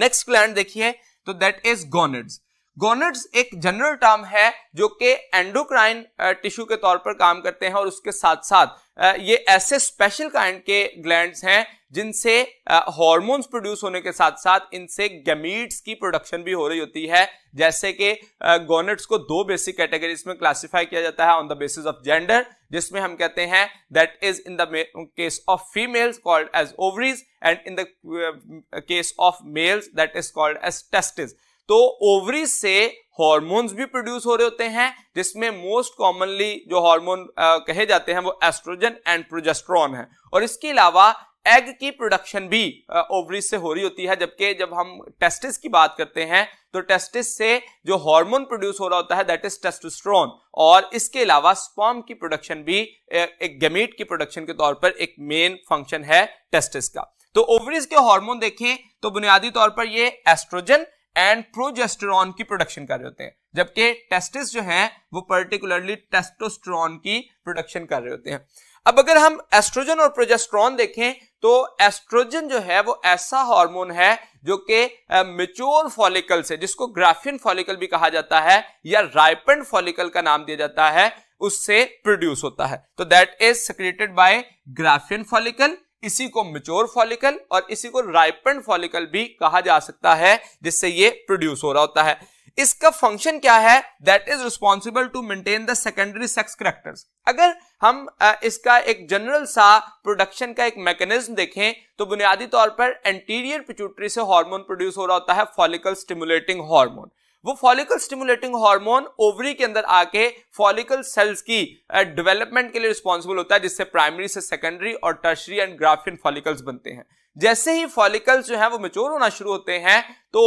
next plan देखिए तो दैट इज गोनेड्स गोनड्स एक जनरल टर्म है जो कि एंडोक्राइन टिश्यू के तौर पर काम करते हैं और उसके साथ साथ ये ऐसे स्पेशल काइंड के ग्लैंड्स हैं जिनसे हॉर्मोन्स प्रोड्यूस होने के साथ साथ इनसे गैमीट्स की प्रोडक्शन भी हो रही होती है जैसे कि गोनेट्स को दो बेसिक कैटेगरीज में क्लासिफाई किया जाता है on the basis of gender जिसमें हम कहते हैं that is in the case of females called as ovaries and in the case of males that is called as testis तो ओवरी से हॉर्मोन्स भी प्रोड्यूस हो रहे होते हैं जिसमें मोस्ट कॉमनली जो हार्मोन कहे जाते हैं वो एस्ट्रोजन एंड प्रोजेस्ट्रॉन है और इसके अलावा एग की प्रोडक्शन भी ओवरीज से हो रही होती है जबकि जब हम टेस्टिस की बात करते हैं तो टेस्टिस से जो हार्मोन प्रोड्यूस हो रहा होता है दैट इज टेस्टोस्टेरोन और इसके अलावा स्पर्म की प्रोडक्शन भी एक गमेट की प्रोडक्शन के तौर पर एक मेन फंक्शन है टेस्टिस का तो ओवरीज के हार्मोन देखें तो बुनियादी तौर पर ये एस्ट्रोजन एंड प्रोजेस्टेरॉन की प्रोडक्शन कर रहे होते हैं जबकि टेस्टिस जो हैं वो पर्टिकुलरली टेस्टोस्टेरॉन की प्रोडक्शन कर रहे होते हैं अब अगर हम एस्ट्रोजन और प्रोजेस्ट्रॉन देखें तो एस्ट्रोजन जो है वो ऐसा हार्मोन है जो कि मेच्योर फॉलिकल से जिसको ग्राफियन फॉलिकल भी कहा जाता है या राइपन फॉलिकल का नाम दिया जाता है उससे प्रोड्यूस होता है तो that is secreted by Graafian follicle इसी को मिच्योर फॉलिकल और इसी को राइपेंड फॉलिकल भी कहा जा सकता है जिससे ये प्रोड्यूस हो रहा होता है इसका फंक्शन क्या है that is responsible to maintain the secondary sex characters अगर हम इसका एक जनरल सा प्रोडक्शन का एक मैकेनिज्म देखें तो बुनियादी तौर पर एंटीरियर पिचुटरी से हार्मोन प्रोड्यूस हो रहा होता है फॉलिकल स्टिमुलेटिंग हार्मोन वो फॉलिकल स्टिमुलेटिंग हार्मोन ओवरी के अंदर आके फॉलिकल सेल्स की डेवलपमेंट के लिए रिस्पॉन्सिबल होता है जिससे प्राइमरी से सेकेंडरी और टर्शरी एंड ग्राफियन फॉलिकल्स बनते हैं जैसे ही फॉलिकल्स जो है वो मेच्योर होना शुरू होते हैं तो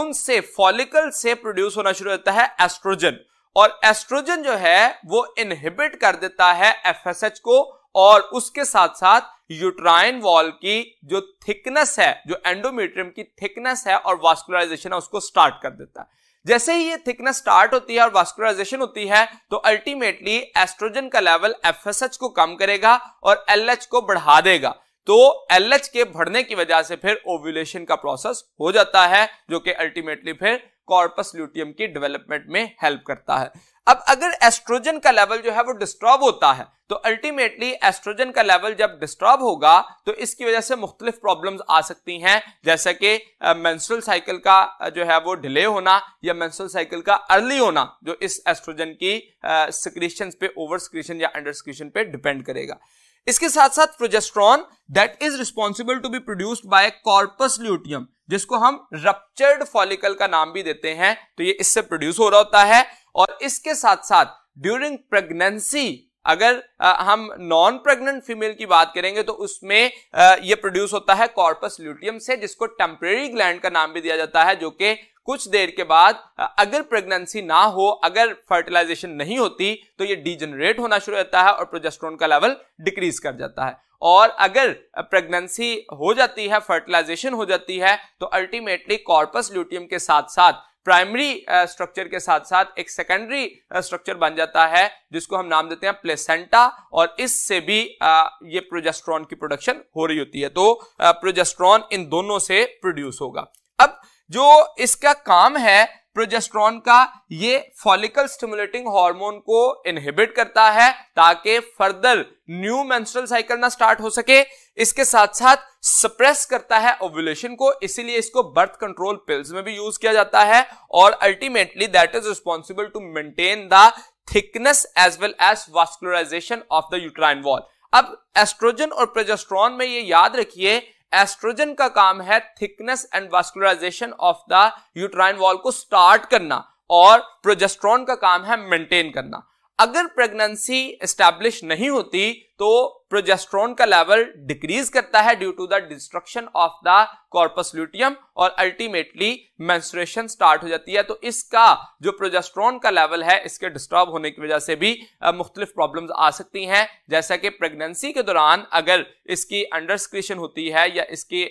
उनसे फॉलिकल से प्रोड्यूस होना शुरू होता है एस्ट्रोजन और एस्ट्रोजन जो है वो इनहिबिट कर देता है एफ को और उसके साथ साथ यूट्राइन वॉल की जो थिकनेस है जो एंडोमेट्रियम की थिकनेस है और वास्कुलराइजेशन है उसको स्टार्ट कर देता है जैसे ही ये थिकनेस स्टार्ट होती है और वास्कुलराइजेशन होती है तो अल्टीमेटली एस्ट्रोजन का लेवल एफ को कम करेगा और एल को बढ़ा देगा तो एल के बढ़ने की वजह से फिर ओव्यूलेशन का प्रोसेस हो जाता है जो कि अल्टीमेटली फिर कॉर्पस ल्यूटियम की डेवलपमेंट में हेल्प करता है अब अगर एस्ट्रोजन का लेवल जो है वो डिस्टर्ब होता है तो अल्टीमेटली एस्ट्रोजन का लेवल जब डिस्टर्ब होगा तो इसकी वजह से मुख्तलिफ प्रॉब्लम्स आ सकती हैं जैसे कि मेंस्ट्रुअल साइकिल का जो है वो डिले होना या मेंस्ट्रुअल साइकिल का अर्ली होना जो इस एस्ट्रोजन की सिक्रीशन पे ओवर सिक्रीशन या अंडर सिक्रीशन पे डिपेंड करेगा इसके साथ साथ progesterone that is responsible to be produced by corpus luteum जिसको हम रप्चर्ड फॉलिकल का नाम भी देते हैं तो ये इससे प्रोड्यूस हो रहा होता है और इसके साथ साथ ड्यूरिंग प्रेगनेंसी अगर आ, हम नॉन प्रेग्नेंट फीमेल की बात करेंगे तो उसमें आ, ये प्रोड्यूस होता है कॉर्पस ल्यूटियम से जिसको टेम्परेरी ग्लैंड का नाम भी दिया जाता है जो कि कुछ देर के बाद अगर प्रेगनेंसी ना हो अगर फर्टिलाइजेशन नहीं होती तो ये डिजनरेट होना शुरू होता है और प्रोजेस्ट्रॉन का लेवल डिक्रीज कर जाता है और अगर प्रेगनेंसी हो जाती है फर्टिलाइजेशन हो जाती है तो अल्टीमेटली कॉर्पस ल्यूटियम के साथ साथ प्राइमरी स्ट्रक्चर के साथ साथ एक सेकेंडरी स्ट्रक्चर बन जाता है जिसको हम नाम देते हैं प्लेसेंटा और इससे भी ये प्रोजेस्ट्रॉन की प्रोडक्शन हो रही होती है तो प्रोजेस्ट्रॉन इन दोनों से प्रोड्यूस होगा अब जो इसका काम है प्रोजेस्ट्रॉन का ये फॉलिकल स्टिमुलेटिंग हार्मोन को इनहिबिट करता है ताकि फर्दर न्यू मेंस्ट्रुअल साइकिल ना स्टार्ट हो सके इसके साथ साथ सप्रेस करता है ओव्यूलेशन को इसीलिए इसको बर्थ कंट्रोल पिल्स में भी यूज किया जाता है और ultimately that is responsible to maintain the thickness as well as vascularisation of the uterine wall अब एस्ट्रोजन और प्रोजेस्ट्रॉन में ये याद रखिए एस्ट्रोजन का काम है thickness and vascularisation of the uterine wall को स्टार्ट करना और प्रोजेस्ट्रॉन का काम है मेंटेन करना अगर प्रेगनेंसी एस्टैब्लिश नहीं होती तो प्रोजेस्ट्रॉन का लेवल डिक्रीज करता है due to the destruction of the corpus luteum और अल्टीमेटली मेंस्ट्रुएशन स्टार्ट हो जाती है तो इसका जो प्रोजेस्ट्रॉन का लेवल है इसके डिस्टर्ब होने की वजह से भी मुख्तलिफ प्रॉब्लम्स आ सकती हैं जैसा कि प्रेगनेंसी के दौरान अगर इसकी अंडर सिक्रीशन होती है या इसकी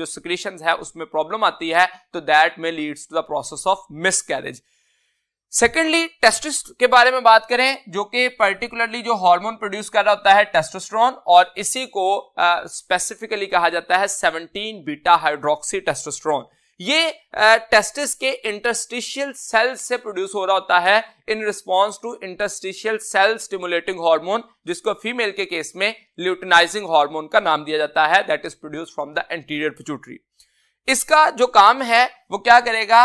जो सिक्रीशन है उसमें प्रॉब्लम आती है तो दैट में leads to the process of miscarriage secondly testis के बारे में बात करें जो कि पर्टिकुलरली जो हार्मोन प्रोड्यूस कर रहा होता है टेस्टोस्टेरोन और इसी को स्पेसिफिकली uh, कहा जाता है 17 बीटा हाइड्रोक्सी टेस्टोस्टेरोन ये टेस्टिस के इंटरस्टिशियल सेल्स से प्रोड्यूस हो रहा होता है in response to interstitial cell stimulating hormone जिसको फीमेल के केस में ल्यूटनाइजिंग हार्मोन का नाम दिया जाता है that is produce from the anterior pituitary इसका जो काम है वो क्या करेगा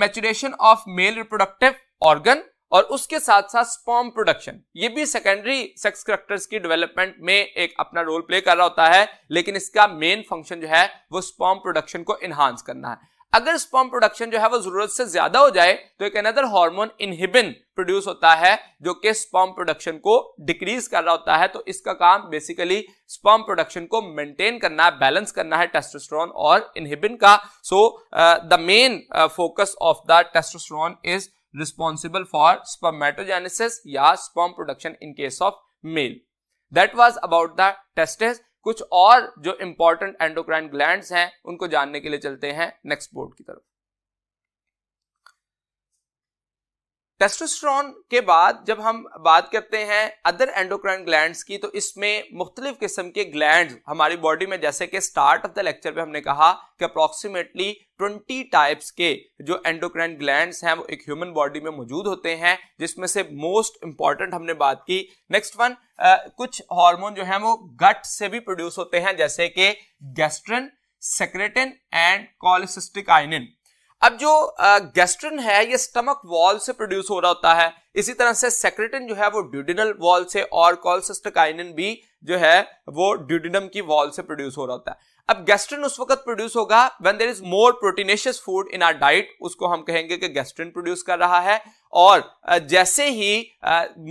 maturation of male reproductive organ और उसके साथ साथ स्पॉम प्रोडक्शन ये भी सेकेंडरी सेक्स करेक्टर्स की डेवलपमेंट में एक अपना रोल प्ले कर रहा होता है लेकिन इसका मेन फंक्शन जो है वो स्पॉम प्रोडक्शन को इन्हांस करना है अगर स्पॉम प्रोडक्शन जो है वो जरूरत से ज्यादा हो जाए तो एक अनदर हार्मोन इनहिबिन प्रोड्यूस होता है जो कि स्पॉम प्रोडक्शन को डिक्रीज कर रहा होता है तो इसका काम बेसिकली स्पॉम प्रोडक्शन को मेंटेन करना है बैलेंस करना है टेस्टोस्टेरोन और इनहिबिन का so the main focus of the testosterone is responsible for spermatogenesis या sperm production in case of male. That was about the testes. कुछ और जो इम्पोर्टेंट एंडोक्राइन ग्लैंड्स हैं उनको जानने के लिए चलते हैं नेक्स्ट बोर्ड की तरफ टेस्टोस्टेरोन के बाद जब हम बात करते हैं अदर एंडोक्राइन ग्लैंड्स की तो इसमें मुख्तलिफ किस्म के ग्लैंड हमारी बॉडी में जैसे कि स्टार्ट ऑफ द लेक्चर पे हमने कहा कि अप्रॉक्सीमेटली 20 टाइप्स के जो एंडोक्राइन ग्लैंड्स हैं वो एक ह्यूमन बॉडी में मौजूद होते हैं जिसमें से मोस्ट इंपॉर्टेंट हमने बात की नेक्स्ट वन कुछ हॉर्मोन जो है वो गट से भी प्रोड्यूस होते हैं जैसे कि गैस्ट्रन सेक्रेटिन एंड कॉलिसिस्टिक आइनिन अब जो गैस्ट्रिन है ये स्टमक वॉल से प्रोड्यूस हो रहा होता है इसी तरह से सेक्रेटिन जो है वो ड्यूडिनल वॉल से और कॉल भी जो है वो ड्यूडिनम की वॉल से प्रोड्यूस हो रहा होता है अब गैस्ट्रिन उस वक्त प्रोड्यूस होगा when there is more proteinaceous food in our diet उसको हम कहेंगे कि गैस्ट्रिन प्रोड्यूस कर रहा है और जैसे ही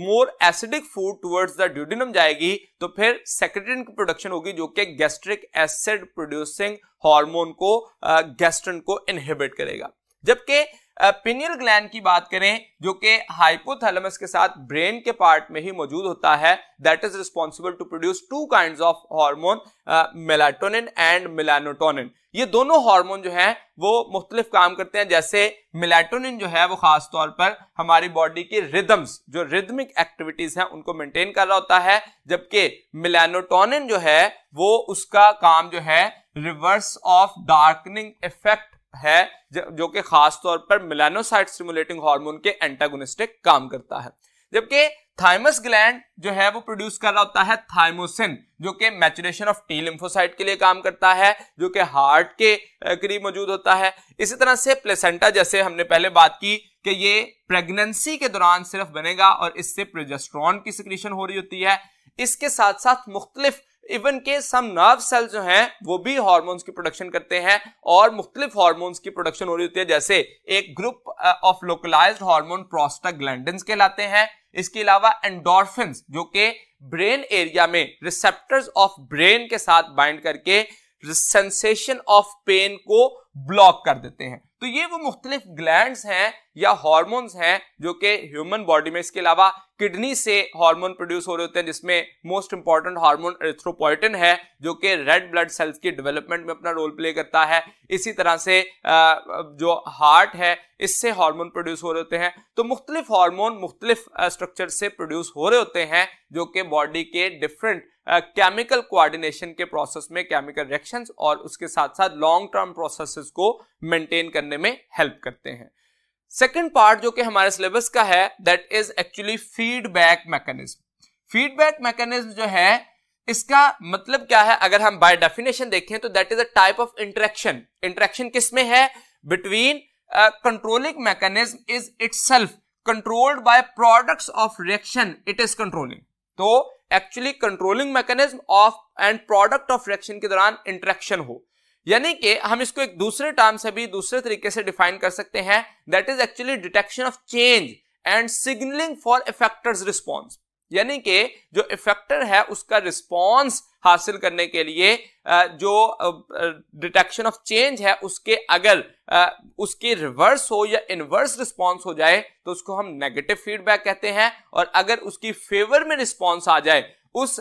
more acidic food towards the duodenum जाएगी तो फिर सेक्रेटिन की प्रोडक्शन होगी जो कि गैस्ट्रिक एसिड प्रोड्यूसिंग हार्मोन को गैस्ट्रिन को इनहिबिट करेगा जबकि पिनियल ग्लैंड की बात करें जो कि हाइपोथैलेमस के साथ ब्रेन के पार्ट में ही मौजूद होता है that is responsible to produce two kind of hormone melatonin and melanotonin ये दोनों हार्मोन जो हैं वो मुख्तलिफ काम करते हैं जैसे मिलाटोनिन जो है वो खास तौर पर हमारी बॉडी की रिदम्स जो रिदमिक एक्टिविटीज हैं उनको मेंटेन कर रहा होता है जबकि मिलानोटोनिन जो है वो उसका काम जो है रिवर्स ऑफ डार्कनिंग इफेक्ट है जो कि खास तौर पर मिलानोसाइट स्टिमुलेटिंग हार्मोन के एंटागोनिस्टिक काम करता है जबकि थाइमस ग्लैंड जो है वो प्रोड्यूस कर रहा होता है थाइमोसिन जो कि मैचुरेशन ऑफ टी लिम्फोसाइट के लिए काम करता है जो कि हार्ट के करीब मौजूद होता है इसी तरह से प्लेसेंटा जैसे हमने पहले बात की कि ये प्रेगनेंसी के दौरान सिर्फ बनेगा और इससे प्रोजेस्ट्रॉन की सिक्रीशन हो रही होती है इसके साथ साथ मुख्तलिफ इवन के सम नर्व सेल जो हैं वो भी हार्मोन्स की प्रोडक्शन करते हैं और मुख्तलिफ हार्मोन्स की प्रोडक्शन हो रही होती है जैसे एक group of localise hormone prostaglandins कहलाते हैं इसके अलावा एंडोरफिन जो कि ब्रेन एरिया में रिसेप्टर्स ऑफ ब्रेन के साथ बाइंड करके सेंसेशन ऑफ पेन को ब्लॉक कर देते हैं तो ये वो मुख्तलिफ ग्लैंड हैं या हॉर्मोन्स हैं जो कि ह्यूमन बॉडी में इसके अलावा किडनी से हार्मोन प्रोड्यूस हो रहे होते हैं जिसमें मोस्ट इंपॉर्टेंट हार्मोन एरिथ्रोपोइटिन है जो कि रेड ब्लड सेल्स की डेवलपमेंट में अपना रोल प्ले करता है इसी तरह से जो हार्ट है इससे हार्मोन प्रोड्यूस हो रहे होते हैं तो मुख्तलिफ हार्मोन मुख्तलिफ स्ट्रक्चर से प्रोड्यूस हो रहे होते हैं जो कि बॉडी के डिफरेंट केमिकल कोऑर्डिनेशन के प्रोसेस में केमिकल रिएक्शंस और उसके साथ साथ लॉन्ग टर्म प्रोसेसेस को मेंटेन करने करने में हेल्प करते हैं सेकेंड पार्ट जो कि हमारे सिलेबस का है that is actually feedback mechanism feedback mechanism जो है इसका मतलब क्या है अगर हम बाय डेफिनेशन देखें तो that is a type of interaction interaction किसमें है between controlling mechanism is itself controlled by products of reaction it is controlling तो actually controlling mechanism of end product of reaction के दौरान इंटरेक्शन हो यानी कि हम इसको एक दूसरे टर्म से भी दूसरे तरीके से डिफाइन कर सकते हैं that is actually detection of change and signalling for effectors response यानी कि जो इफेक्टर है उसका रिस्पॉन्स हासिल करने के लिए जो डिटेक्शन ऑफ चेंज है उसके अगर उसके रिवर्स हो या इनवर्स रिस्पॉन्स हो जाए तो उसको हम नेगेटिव फीडबैक कहते हैं और अगर उसकी फेवर में रिस्पॉन्स आ जाए उस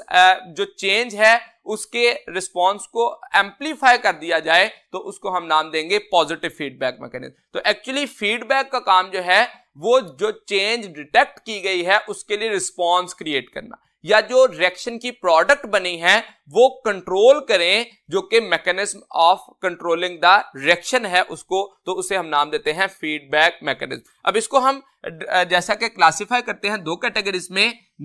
जो चेंज है उसके रिस्पॉन्स को एम्पलीफाई कर दिया जाए तो उसको हम नाम देंगे पॉजिटिव फीडबैक मैकेनिज्म तो एक्चुअली फीडबैक का काम जो है वो जो चेंज डिटेक्ट की गई है उसके लिए रिस्पॉन्स क्रिएट करना या जो रिएक्शन की प्रोडक्ट बनी है वो कंट्रोल करें जो कि mechanism of controlling the reaction है उसको तो उसे हम नाम देते हैं फीडबैक मैकेनिज्म अब इसको हम जैसा कि क्लासिफाई करते हैं दो कैटेगरीज में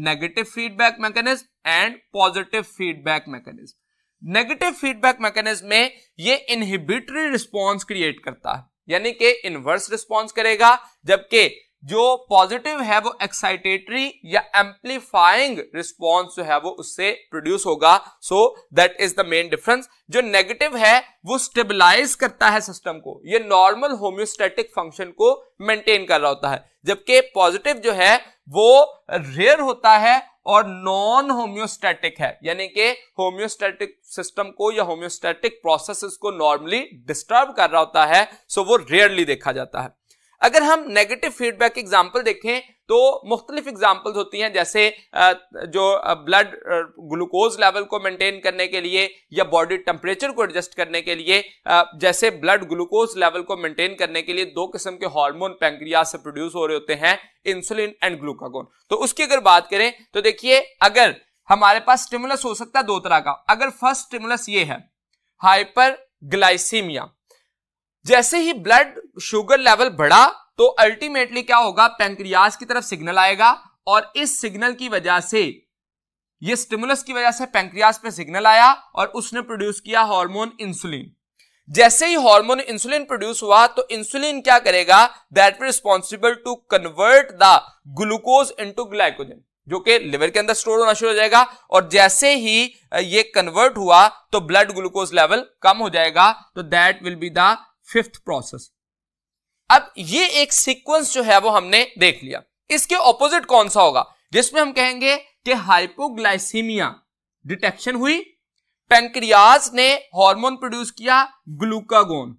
negative feedback mechanism and positive feedback mechanism negative feedback mechanism में ये इनहिबिटरी रिस्पॉन्स क्रिएट करता है यानी कि इनवर्स रिस्पॉन्स करेगा जबकि जो पॉजिटिव है वो एक्साइटेटरी या एम्पलीफाइंग रिस्पॉन्स जो है वो उससे प्रोड्यूस होगा so that is the main difference जो नेगेटिव है वो स्टेबलाइज करता है सिस्टम को ये नॉर्मल होम्योस्टेटिक फंक्शन को मेंटेन कर रहा होता है जबकि पॉजिटिव जो है वो रेयर होता है और नॉन होम्योस्टेटिक है यानी कि होम्योस्टेटिक सिस्टम को या होम्योस्टेटिक प्रोसेस को नॉर्मली डिस्टर्ब कर रहा होता है सो वो रेयरली देखा जाता है अगर हम नेगेटिव फीडबैक एग्जाम्पल देखें तो मुख्तलिफ एग्जाम्पल होती हैं जैसे जो ब्लड ग्लूकोज लेवल को मेंटेन करने के लिए या बॉडी टेम्परेचर को एडजस्ट करने के लिए जैसे ब्लड ग्लूकोज लेवल को मेंटेन करने के लिए दो किस्म के हार्मोन पैंक्रिया से प्रोड्यूस हो रहे होते हैं इंसुलिन एंड ग्लूकागोन तो उसकी अगर बात करें तो देखिए अगर हमारे पास स्टिमुलस हो सकता है दो तरह का अगर फर्स्ट स्टिमुलस ये है हाइपर ग्लाइसीमिया जैसे ही ब्लड शुगर लेवल बढ़ा तो अल्टीमेटली क्या होगा पैंक्रियाज की तरफ सिग्नल आएगा और इस सिग्नल की वजह से ये स्टिमुलस की वजह से पैंक्रियाज पे सिग्नल आया और उसने प्रोड्यूस किया हार्मोन इंसुलिन जैसे ही हार्मोन इंसुलिन प्रोड्यूस हुआ तो इंसुलिन क्या करेगा that responsible to convert the glucose into glycogen जो कि लिवर के अंदर स्टोर होना शुरू हो जाएगा और जैसे ही ये कन्वर्ट हुआ तो ब्लड ग्लूकोज लेवल कम हो जाएगा तो that will be the fifth process अब ये एक सीक्वेंस जो है वो हमने देख लिया इसके ऑपोजिट कौन सा होगा जिसमें हम कहेंगे कि हाइपोग्लाइसीमिया डिटेक्शन हुई पेंक्रियाज ने हार्मोन प्रोड्यूस किया ग्लूकागोन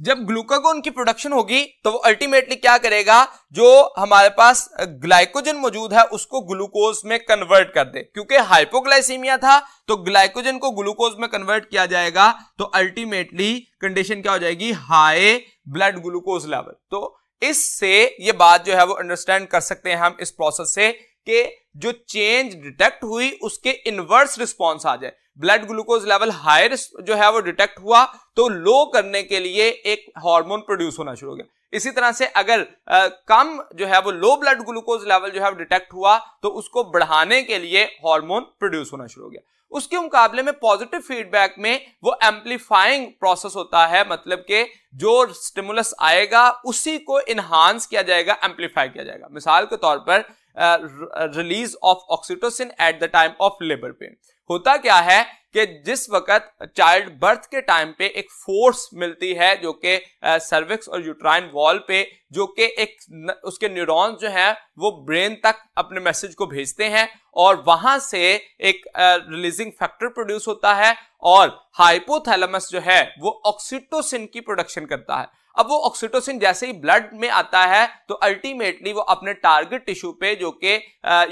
जब ग्लूकागोन की प्रोडक्शन होगी तो वो अल्टीमेटली क्या करेगा जो हमारे पास ग्लाइकोजन मौजूद है उसको ग्लूकोज में कन्वर्ट कर दे क्योंकि हाइपोग्लाइसीमिया था तो ग्लाइकोजन को ग्लूकोज में कन्वर्ट किया जाएगा तो अल्टीमेटली कंडीशन क्या हो जाएगी हाई ब्लड ग्लूकोज लेवल तो इससे ये बात जो है वो अंडरस्टैंड कर सकते हैं हम इस प्रोसेस से कि जो चेंज डिटेक्ट हुई उसके इनवर्स रिस्पॉन्स आ जाए ब्लड ग्लूकोज लेवल हायर जो है वो डिटेक्ट हुआ तो लो करने के लिए एक हार्मोन प्रोड्यूस होना शुरू हो गया इसी तरह से अगर आ, कम जो है वो लो ब्लड ग्लूकोज लेवल जो है डिटेक्ट हुआ तो उसको बढ़ाने के लिए हार्मोन प्रोड्यूस होना शुरू हो गया उसके मुकाबले में पॉजिटिव फीडबैक में वो एम्पलीफाइंग प्रोसेस होता है मतलब के जो स्टिमुलस आएगा उसी को इनहांस किया जाएगा एम्पलीफाई किया जाएगा मिसाल के तौर पर release of oxytocin at the time of labour pain होता क्या है कि जिस वक्त चाइल्ड बर्थ के टाइम पे एक फोर्स मिलती है जो कि सर्विक्स uh, और यूट्राइन वॉल पे जो कि एक न, उसके न्यूरॉन्स जो हैं वो ब्रेन तक अपने मैसेज को भेजते हैं और वहां से एक रिलीजिंग फैक्टर प्रोड्यूस होता है और हाइपोथैलेमस जो है वो ऑक्सीटोसिन की प्रोडक्शन करता है अब वो ऑक्सीटोसिन जैसे ही ब्लड में आता है तो अल्टीमेटली वो अपने टारगेट टिश्यू पे जो कि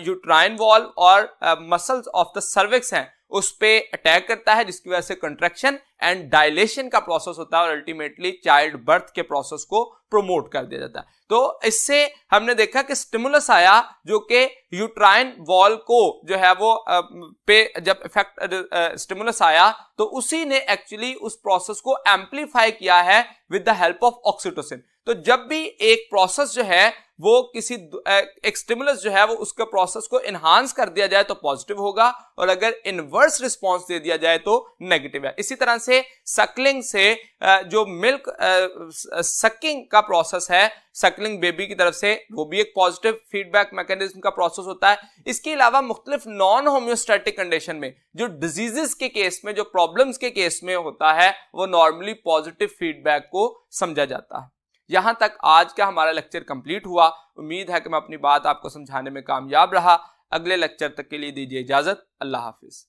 यूट्राइन वॉल और मसल्स ऑफ द सर्विक्स हैं उस पर अटैक करता है जिसकी वजह से कंट्रेक्शन एंड डायलेशन का प्रोसेस होता है और अल्टीमेटली चाइल्ड बर्थ के प्रोसेस को प्रमोट कर दिया जाता है तो इससे हमने देखा कि स्टिमुलस आया जो कि यूट्राइन वॉल को जो है वो पे जब इफेक्ट स्टिमुलस आया तो उसी ने एक्चुअली उस प्रोसेस को एम्पलीफाई किया है with the help of oxytocin तो जब भी एक प्रोसेस जो है वो किसी एक स्टिमुलस जो है वो उसके प्रोसेस को एनहांस कर दिया जाए तो पॉजिटिव होगा और अगर इनवर्स रिस्पॉन्स दे दिया जाए तो नेगेटिव है इसी तरह से सकलिंग से जो मिल्क सकिंग का प्रोसेस है सकलिंग बेबी की तरफ से वो भी एक पॉजिटिव फीडबैक मैकेनिज्म का प्रोसेस होता है इसके अलावा मुख्तलिफ नॉन होम्योस्टेटिक कंडीशन में जो डिजीजेस के केस में जो प्रॉब्लम्स के केस में होता है वो नॉर्मली पॉजिटिव फीडबैक को समझा जाता है यहाँ तक आज का हमारा लेक्चर कंप्लीट हुआ उम्मीद है कि मैं अपनी बात आपको समझाने में कामयाब रहा अगले लेक्चर तक के लिए दीजिए इजाज़त अल्लाह हाफिज़